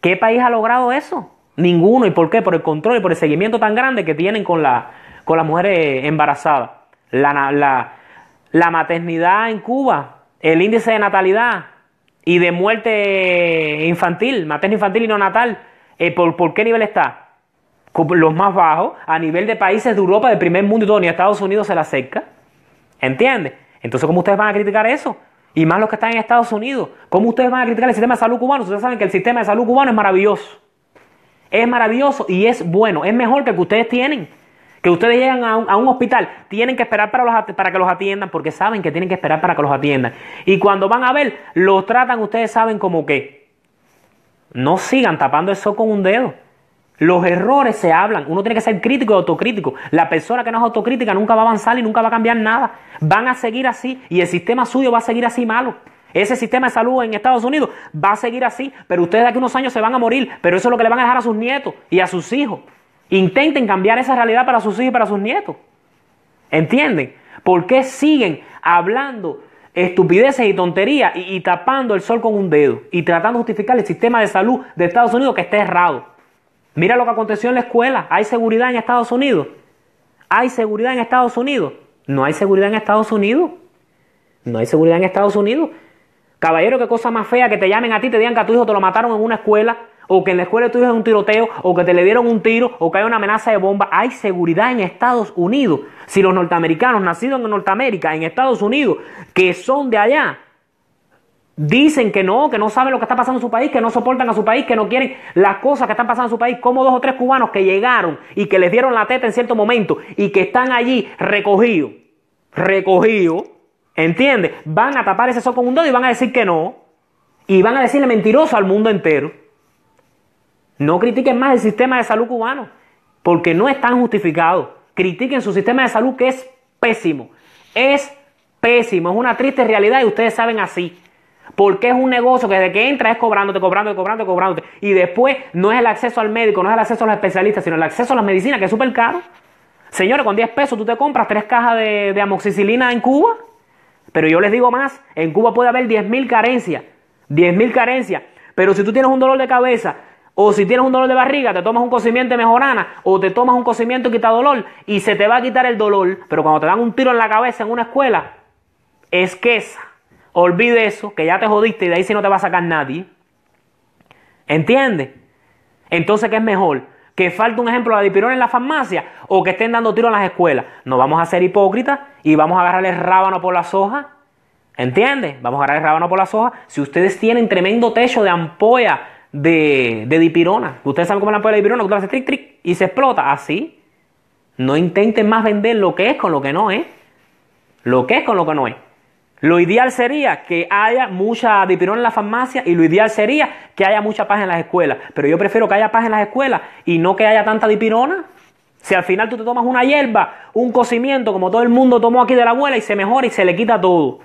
Speaker 1: ¿Qué país ha logrado eso? Ninguno. ¿Y por qué? Por el control y por el seguimiento tan grande que tienen con, la, con las mujeres eh, embarazadas. La, maternidad en Cuba, el índice de natalidad y de muerte infantil, materno infantil y no natal, eh, ¿por qué nivel está? los más bajos, a nivel de países de Europa, de primer mundo y todo, ni a Estados Unidos se la acerca. ¿Entiende? Entonces, ¿cómo ustedes van a criticar eso? Y más los que están en Estados Unidos. ¿Cómo ustedes van a criticar el sistema de salud cubano? Ustedes saben que el sistema de salud cubano es maravilloso. Es maravilloso y es bueno. Es mejor que que ustedes tienen. Que ustedes llegan a un, hospital, tienen que esperar para, los, para que los atiendan, porque saben que tienen que esperar para que los atiendan. Y cuando van a ver, los tratan, ustedes saben como que. No sigan tapando eso con un dedo. Los errores se hablan. Uno tiene que ser crítico y autocrítico. La persona que no es autocrítica nunca va a avanzar y nunca va a cambiar nada. Van a seguir así y el sistema suyo va a seguir así malo. Ese sistema de salud en Estados Unidos va a seguir así, pero ustedes de aquí unos años se van a morir, pero eso es lo que le van a dejar a sus nietos y a sus hijos. Intenten cambiar esa realidad para sus hijos y para sus nietos. ¿Entienden? ¿Por qué siguen hablando estupideces y tonterías y, y tapando el sol con un dedo y tratando de justificar el sistema de salud de Estados Unidos que está errado? Mira lo que aconteció en la escuela. ¿Hay seguridad en Estados Unidos? ¿Hay seguridad en Estados Unidos? No hay seguridad en Estados Unidos. No hay seguridad en Estados Unidos. Caballero, qué cosa más fea que te llamen a ti, te digan que a tu hijo te lo mataron en una escuela, o que en la escuela de tu hijo es un tiroteo, o que te le dieron un tiro, o que hay una amenaza de bomba. Hay seguridad en Estados Unidos. Si los norteamericanos nacidos en Norteamérica, en Estados Unidos, que son de allá, Dicen que no, que no saben lo que está pasando en su país, que no soportan a su país, que no quieren las cosas que están pasando en su país, como dos o tres cubanos que llegaron y que les dieron la teta en cierto momento y que están allí recogidos, recogidos, ¿entiendes? Van a tapar ese sol con un dedo y van a decir que no, y van a decirle mentiroso al mundo entero. No critiquen más el sistema de salud cubano, porque no están justificados. Critiquen su sistema de salud que es pésimo, es pésimo, es una triste realidad y ustedes saben así. Porque es un negocio que desde que entras es cobrándote, cobrándote, cobrándote, cobrándote. Y después no es el acceso al médico, no es el acceso a los especialistas, sino el acceso a las medicinas, que es súper caro. Señores, con 10 pesos tú te compras tres cajas de, amoxicilina en Cuba. Pero yo les digo más, en Cuba puede haber 10.000 carencias. 10.000 carencias. Pero si tú tienes un dolor de cabeza o si tienes un dolor de barriga, te tomas un cocimiento de mejorana o te tomas un cocimiento y quita dolor y se te va a quitar el dolor. Pero cuando te dan un tiro en la cabeza en una escuela, es quesa olvide eso, que ya te jodiste y de ahí si no te va a sacar nadie. ¿Entiendes? Entonces, ¿qué es mejor? ¿Que falte un ejemplo de dipirona en la farmacia o que estén dando tiro en las escuelas? No vamos a ser hipócritas y vamos a agarrar el rábano por las hojas. ¿Entiendes? Vamos a agarrar el rábano por las hojas. Si ustedes tienen tremendo techo de ampolla de, dipirona, ustedes saben cómo es la ampolla de dipirona, usted hace tric tric y se explota así. No intenten más vender lo que es con lo que no es. Lo que es con lo que no es. Lo ideal sería que haya mucha dipirona en la farmacia y lo ideal sería que haya mucha paz en las escuelas. Pero yo prefiero que haya paz en las escuelas y no que haya tanta dipirona. Si al final tú te tomas una hierba, un cocimiento, como todo el mundo tomó aquí de la abuela, y se mejora y se le quita todo.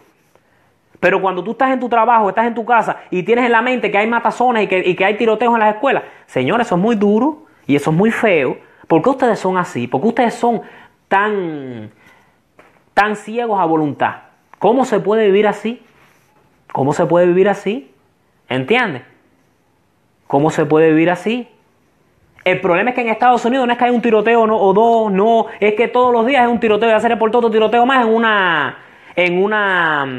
Speaker 1: Pero cuando tú estás en tu trabajo, estás en tu casa y tienes en la mente que hay matazones y que, hay tiroteos en las escuelas, señores, eso es muy duro y eso es muy feo. ¿Por qué ustedes son así? ¿Por qué ustedes son tan, tan ciegos a voluntad? ¿Cómo se puede vivir así? ¿Cómo se puede vivir así? ¿Entiendes? ¿Cómo se puede vivir así? El problema es que en Estados Unidos no es que hay un tiroteo no, o dos, no, es que todos los días es un tiroteo, y hacer por todo tiroteo más en una en una mm,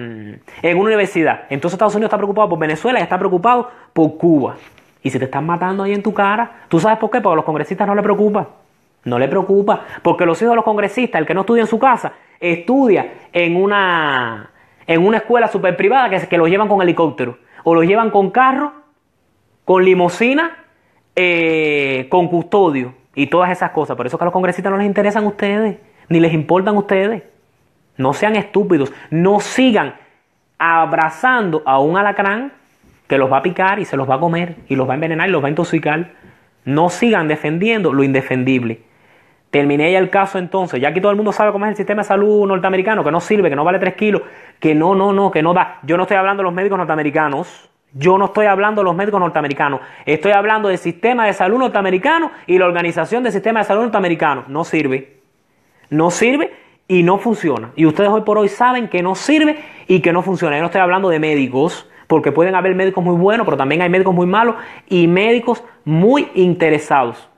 Speaker 1: en una universidad. Entonces Estados Unidos está preocupado por Venezuela y está preocupado por Cuba. Y si te están matando ahí en tu cara, ¿tú sabes por qué? Porque los congresistas no le preocupa. No le preocupa, porque los hijos de los congresistas, el que no estudia en su casa, estudia en una, en una escuela super privada que, que los llevan con helicóptero, o los llevan con carro, con limosina, eh, con custodio y todas esas cosas. Por eso es que a los congresistas no les interesan ustedes, ni les importan ustedes. No sean estúpidos, no sigan abrazando a un alacrán que los va a picar y se los va a comer y los va a envenenar y los va a intoxicar. No sigan defendiendo lo indefendible. Terminé ya el caso entonces, ya aquí todo el mundo sabe cómo es el sistema de salud norteamericano, que no sirve, que no vale 3 kilos, que no, no, no, que no da. Yo no estoy hablando de los médicos norteamericanos, yo no estoy hablando de los médicos norteamericanos, estoy hablando del sistema de salud norteamericano y la organización del sistema de salud norteamericano. No sirve, no sirve y no funciona. Y ustedes hoy por hoy saben que no sirve y que no funciona. Yo no estoy hablando de médicos, porque pueden haber médicos muy buenos, pero también hay médicos muy malos y médicos muy interesados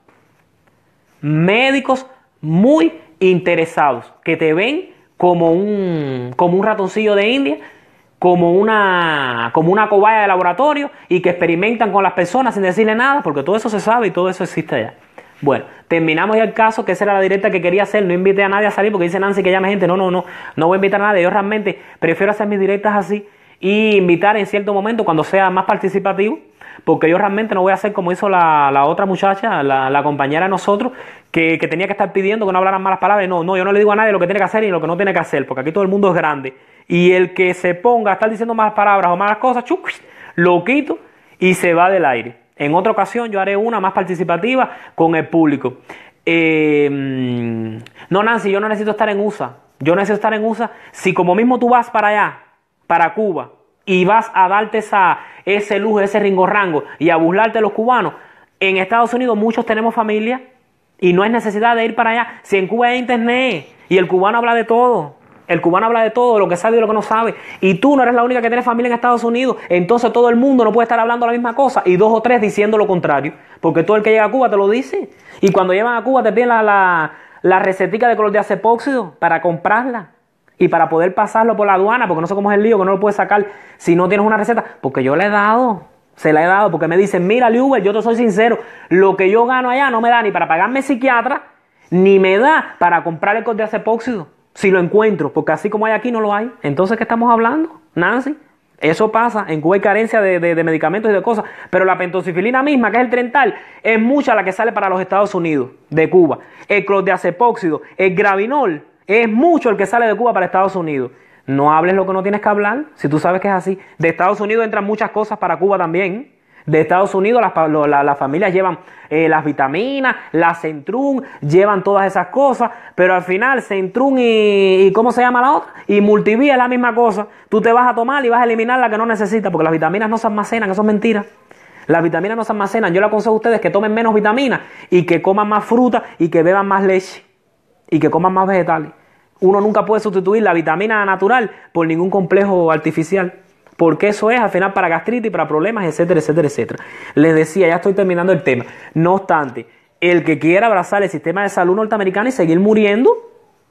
Speaker 1: médicos muy interesados que te ven como un, como un ratoncillo de India, como una, como una cobaya de laboratorio y que experimentan con las personas sin decirle nada, porque todo eso se sabe y todo eso existe ya. Bueno, terminamos ya el caso, que esa era la directa que quería hacer, no invité a nadie a salir porque dice Nancy que llame gente, no, no, no, no voy a invitar a nadie, yo realmente prefiero hacer mis directas así y invitar en cierto momento cuando sea más participativo porque yo realmente no voy a hacer como hizo la, otra muchacha, la, compañera de nosotros, que, tenía que estar pidiendo que no hablaran malas palabras. No, no, yo no le digo a nadie lo que tiene que hacer y lo que no tiene que hacer, porque aquí todo el mundo es grande. Y el que se ponga a estar diciendo malas palabras o malas cosas, lo quito y se va del aire. En otra ocasión yo haré una más participativa con el público. Eh, mm, no, Nancy, yo no necesito estar en USA. Yo necesito estar en USA. Si como mismo tú vas para allá, para Cuba, y vas a darte esa, ese lujo, ese ringorrango y a burlarte de los cubanos. En Estados Unidos muchos tenemos familia y no es necesidad de ir para allá. Si en Cuba hay internet y el cubano habla de todo. El cubano habla de todo, lo que sabe y lo que no sabe. Y tú no eres la única que tiene familia en Estados Unidos. Entonces todo el mundo no puede estar hablando la misma cosa y dos o tres diciendo lo contrario. Porque todo el que llega a Cuba te lo dice. Y cuando llevan a Cuba te piden la, la, recetica de color de acepóxido para comprarla. Y para poder pasarlo por la aduana, porque no sé cómo es el lío, que no lo puedes sacar si no tienes una receta, porque yo le he dado, se la he dado, porque me dicen, mira, Uber, yo te soy sincero, lo que yo gano allá no me da ni para pagarme psiquiatra, ni me da para comprar el de acepóxido, si lo encuentro, porque así como hay aquí no lo hay. Entonces, ¿qué estamos hablando, Nancy? Eso pasa, en Cuba hay carencia de, medicamentos y de cosas, pero la pentosifilina misma, que es el trental, es mucha la que sale para los Estados Unidos, de Cuba. El de acepóxido, el gravinol, es mucho el que sale de Cuba para Estados Unidos. No hables lo que no tienes que hablar, si tú sabes que es así. De Estados Unidos entran muchas cosas para Cuba también. De Estados Unidos las, familias llevan eh, las vitaminas, la Centrum, llevan todas esas cosas, pero al final Centrum y, y ¿cómo se llama la otra? Y Multivía es la misma cosa. Tú te vas a tomar y vas a eliminar la que no necesitas, porque las vitaminas no se almacenan, eso es mentira. Las vitaminas no se almacenan. Yo le aconsejo a ustedes que tomen menos vitaminas y que coman más fruta y que beban más leche y que coman más vegetales uno nunca puede sustituir la vitamina natural por ningún complejo artificial. Porque eso es al final para gastritis, para problemas, etcétera, etcétera, etcétera. Les decía, ya estoy terminando el tema. No obstante, el que quiera abrazar el sistema de salud norteamericano y seguir muriendo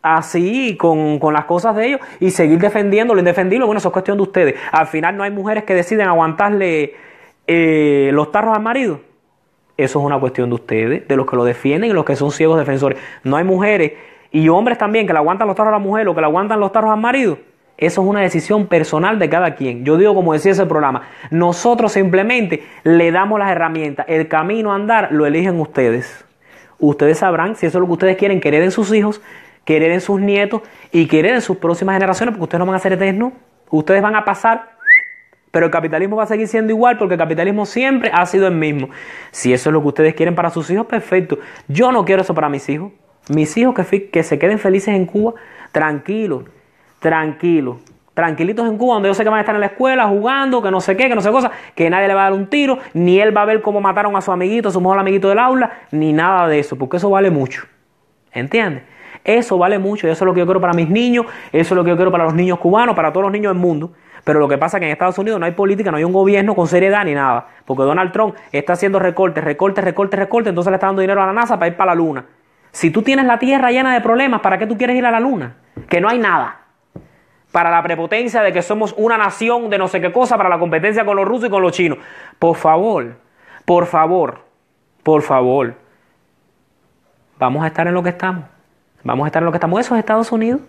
Speaker 1: así con, las cosas de ellos y seguir defendiéndolo lo indefendible, bueno, eso es cuestión de ustedes. Al final no hay mujeres que deciden aguantarle eh, los tarros al marido. Eso es una cuestión de ustedes, de los que lo defienden y los que son ciegos defensores. No hay mujeres y hombres también que le aguantan los tarros a la mujer o que le aguantan los tarros al marido. Eso es una decisión personal de cada quien. Yo digo, como decía ese programa, nosotros simplemente le damos las herramientas. El camino a andar lo eligen ustedes. Ustedes sabrán si eso es lo que ustedes quieren, querer en sus hijos, querer en sus nietos y querer en sus próximas generaciones, porque ustedes no van a ser eternos. Ustedes van a pasar, pero el capitalismo va a seguir siendo igual, porque el capitalismo siempre ha sido el mismo. Si eso es lo que ustedes quieren para sus hijos, perfecto. Yo no quiero eso para mis hijos. Mis hijos que, se queden felices en Cuba, tranquilos, tranquilos tranquilitos en Cuba, donde yo sé que van a estar en la escuela jugando, que no sé qué, que no sé cosa, que nadie le va a dar un tiro, ni él va a ver cómo mataron a su amiguito, a su mejor amiguito del aula, ni nada de eso, porque eso vale mucho. ¿Entiendes? Eso vale mucho, eso es lo que yo quiero para mis niños, eso es lo que yo quiero para los niños cubanos, para todos los niños del mundo. Pero lo que pasa es que en Estados Unidos no hay política, no hay un gobierno con seriedad ni nada. Porque Donald Trump está haciendo recortes, recortes, recortes, recortes, entonces le está dando dinero a la NASA para ir para la luna. Si tú tienes la tierra llena de problemas, ¿para qué tú quieres ir a la luna? Que no hay nada. Para la prepotencia de que somos una nación de no sé qué cosa, para la competencia con los rusos y con los chinos. Por favor, por favor, por favor. Vamos a estar en lo que estamos. Vamos a estar en lo que estamos. Eso es Estados Unidos.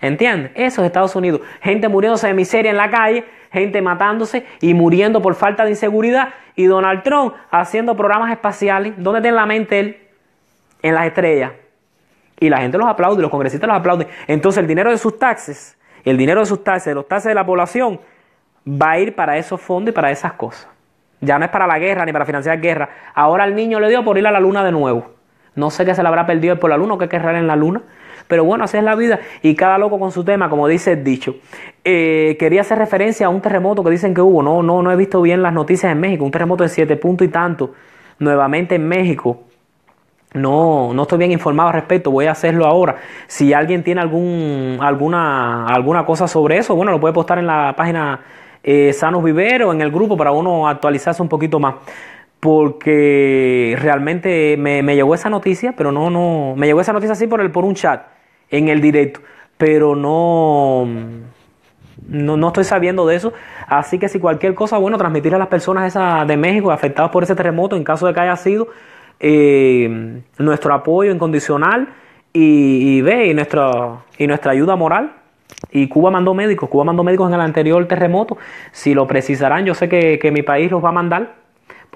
Speaker 1: ¿Entiendes? Eso es Estados Unidos. Gente muriéndose de miseria en la calle, gente matándose y muriendo por falta de inseguridad. Y Donald Trump haciendo programas espaciales. ¿Dónde tiene la mente él? en las estrellas. Y la gente los aplaude, los congresistas los aplauden. Entonces el dinero de sus taxes, el dinero de sus taxes, los taxes de la población, va a ir para esos fondos y para esas cosas. Ya no es para la guerra ni para financiar guerra. Ahora al niño le dio por ir a la luna de nuevo. No sé qué se le habrá perdido por la luna o qué querrá en la luna. Pero bueno, así es la vida. Y cada loco con su tema, como dice el dicho. Eh, quería hacer referencia a un terremoto que dicen que hubo. No, no, no he visto bien las noticias en México. Un terremoto de siete puntos y tanto. Nuevamente en México no, no estoy bien informado al respecto, voy a hacerlo ahora. Si alguien tiene algún, alguna, alguna cosa sobre eso, bueno, lo puede postar en la página eh, Sanos Vivero, en el grupo, para uno actualizarse un poquito más. Porque realmente me, llegó esa noticia, pero no, no, me llegó esa noticia así por, el, por un chat, en el directo, pero no, no, no estoy sabiendo de eso. Así que si cualquier cosa, bueno, transmitir a las personas esas de México afectadas por ese terremoto, en caso de que haya sido, eh, nuestro apoyo incondicional y, y, y nuestra ayuda moral. Y Cuba mandó médicos, Cuba mandó médicos en el anterior terremoto. Si lo precisarán, yo sé que mi país los va a mandar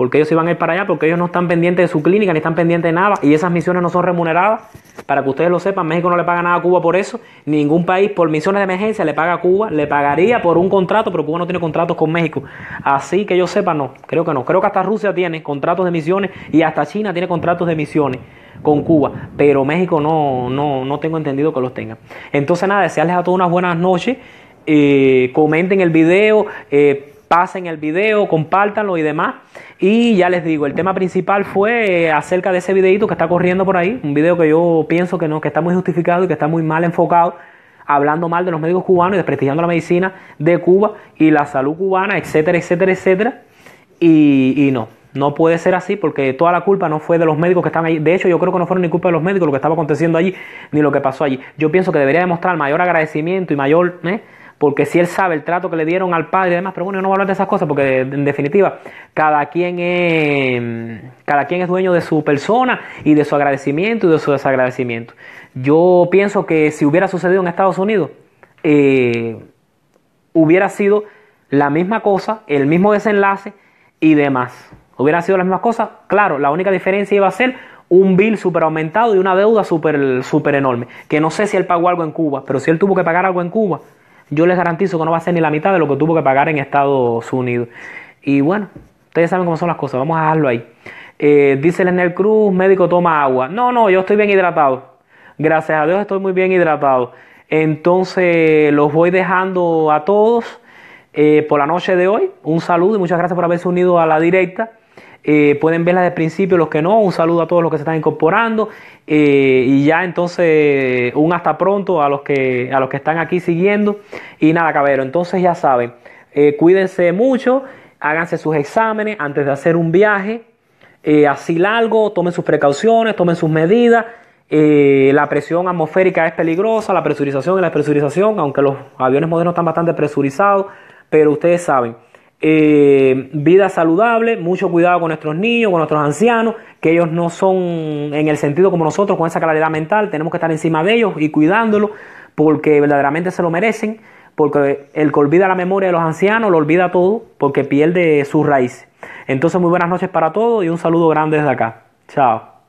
Speaker 1: porque ellos iban a ir para allá, porque ellos no están pendientes de su clínica, ni están pendientes de nada, y esas misiones no son remuneradas. Para que ustedes lo sepan, México no le paga nada a Cuba por eso, ningún país por misiones de emergencia le paga a Cuba, le pagaría por un contrato, pero Cuba no tiene contratos con México. Así que yo sepa, no, creo que no. Creo que hasta Rusia tiene contratos de misiones y hasta China tiene contratos de misiones con Cuba, pero México no, no, no tengo entendido que los tenga. Entonces nada, desearles a todos unas buenas noches. Eh, comenten el video, eh, pasen el video, compártanlo y demás. Y ya les digo, el tema principal fue eh, acerca de ese videito que está corriendo por ahí, un video que yo pienso que no, que está muy justificado y que está muy mal enfocado, hablando mal de los médicos cubanos y desprestigiando la medicina de Cuba y la salud cubana, etcétera, etcétera, etcétera. Y, no, no puede ser así porque toda la culpa no fue de los médicos que están ahí. De hecho, yo creo que no fueron ni culpa de los médicos lo que estaba aconteciendo allí, ni lo que pasó allí. Yo pienso que debería demostrar mayor agradecimiento y mayor... ¿eh? porque si él sabe el trato que le dieron al padre y demás, pero bueno, yo no voy a hablar de esas cosas porque en definitiva cada quien es, cada quien es dueño de su persona y de su agradecimiento y de su desagradecimiento. Yo pienso que si hubiera sucedido en Estados Unidos, eh, hubiera sido la misma cosa, el mismo desenlace y demás. hubiera sido las mismas cosas, claro, la única diferencia iba a ser un bill super aumentado y una deuda super, super enorme. Que no sé si él pagó algo en Cuba, pero si él tuvo que pagar algo en Cuba, yo les garantizo que no va a ser ni la mitad de lo que tuvo que pagar en Estados Unidos. Y bueno, ustedes saben cómo son las cosas, vamos a dejarlo ahí. Eh, dice el Cruz, médico toma agua. No, no, yo estoy bien hidratado. Gracias a Dios estoy muy bien hidratado. Entonces los voy dejando a todos eh, por la noche de hoy. Un saludo y muchas gracias por haberse unido a la directa. Eh, pueden verla de principio los que no. Un saludo a todos los que se están incorporando. Eh, y ya entonces un hasta pronto a los que a los que están aquí siguiendo. Y nada, caballero, entonces ya saben, eh, cuídense mucho, háganse sus exámenes antes de hacer un viaje. así largo, tomen sus precauciones, tomen sus medidas. la presión atmosférica es peligrosa, la presurización y la presurización, aunque los aviones modernos están bastante presurizados, pero ustedes saben, eh, vida saludable, mucho cuidado con nuestros niños, con nuestros ancianos, que ellos no son en el sentido como nosotros, con esa claridad mental, tenemos que estar encima de ellos y cuidándolos, porque verdaderamente se lo merecen, porque el que olvida la memoria de los ancianos lo olvida todo, porque pierde sus raíces Entonces, muy buenas noches para todos y un saludo grande desde acá. Chao.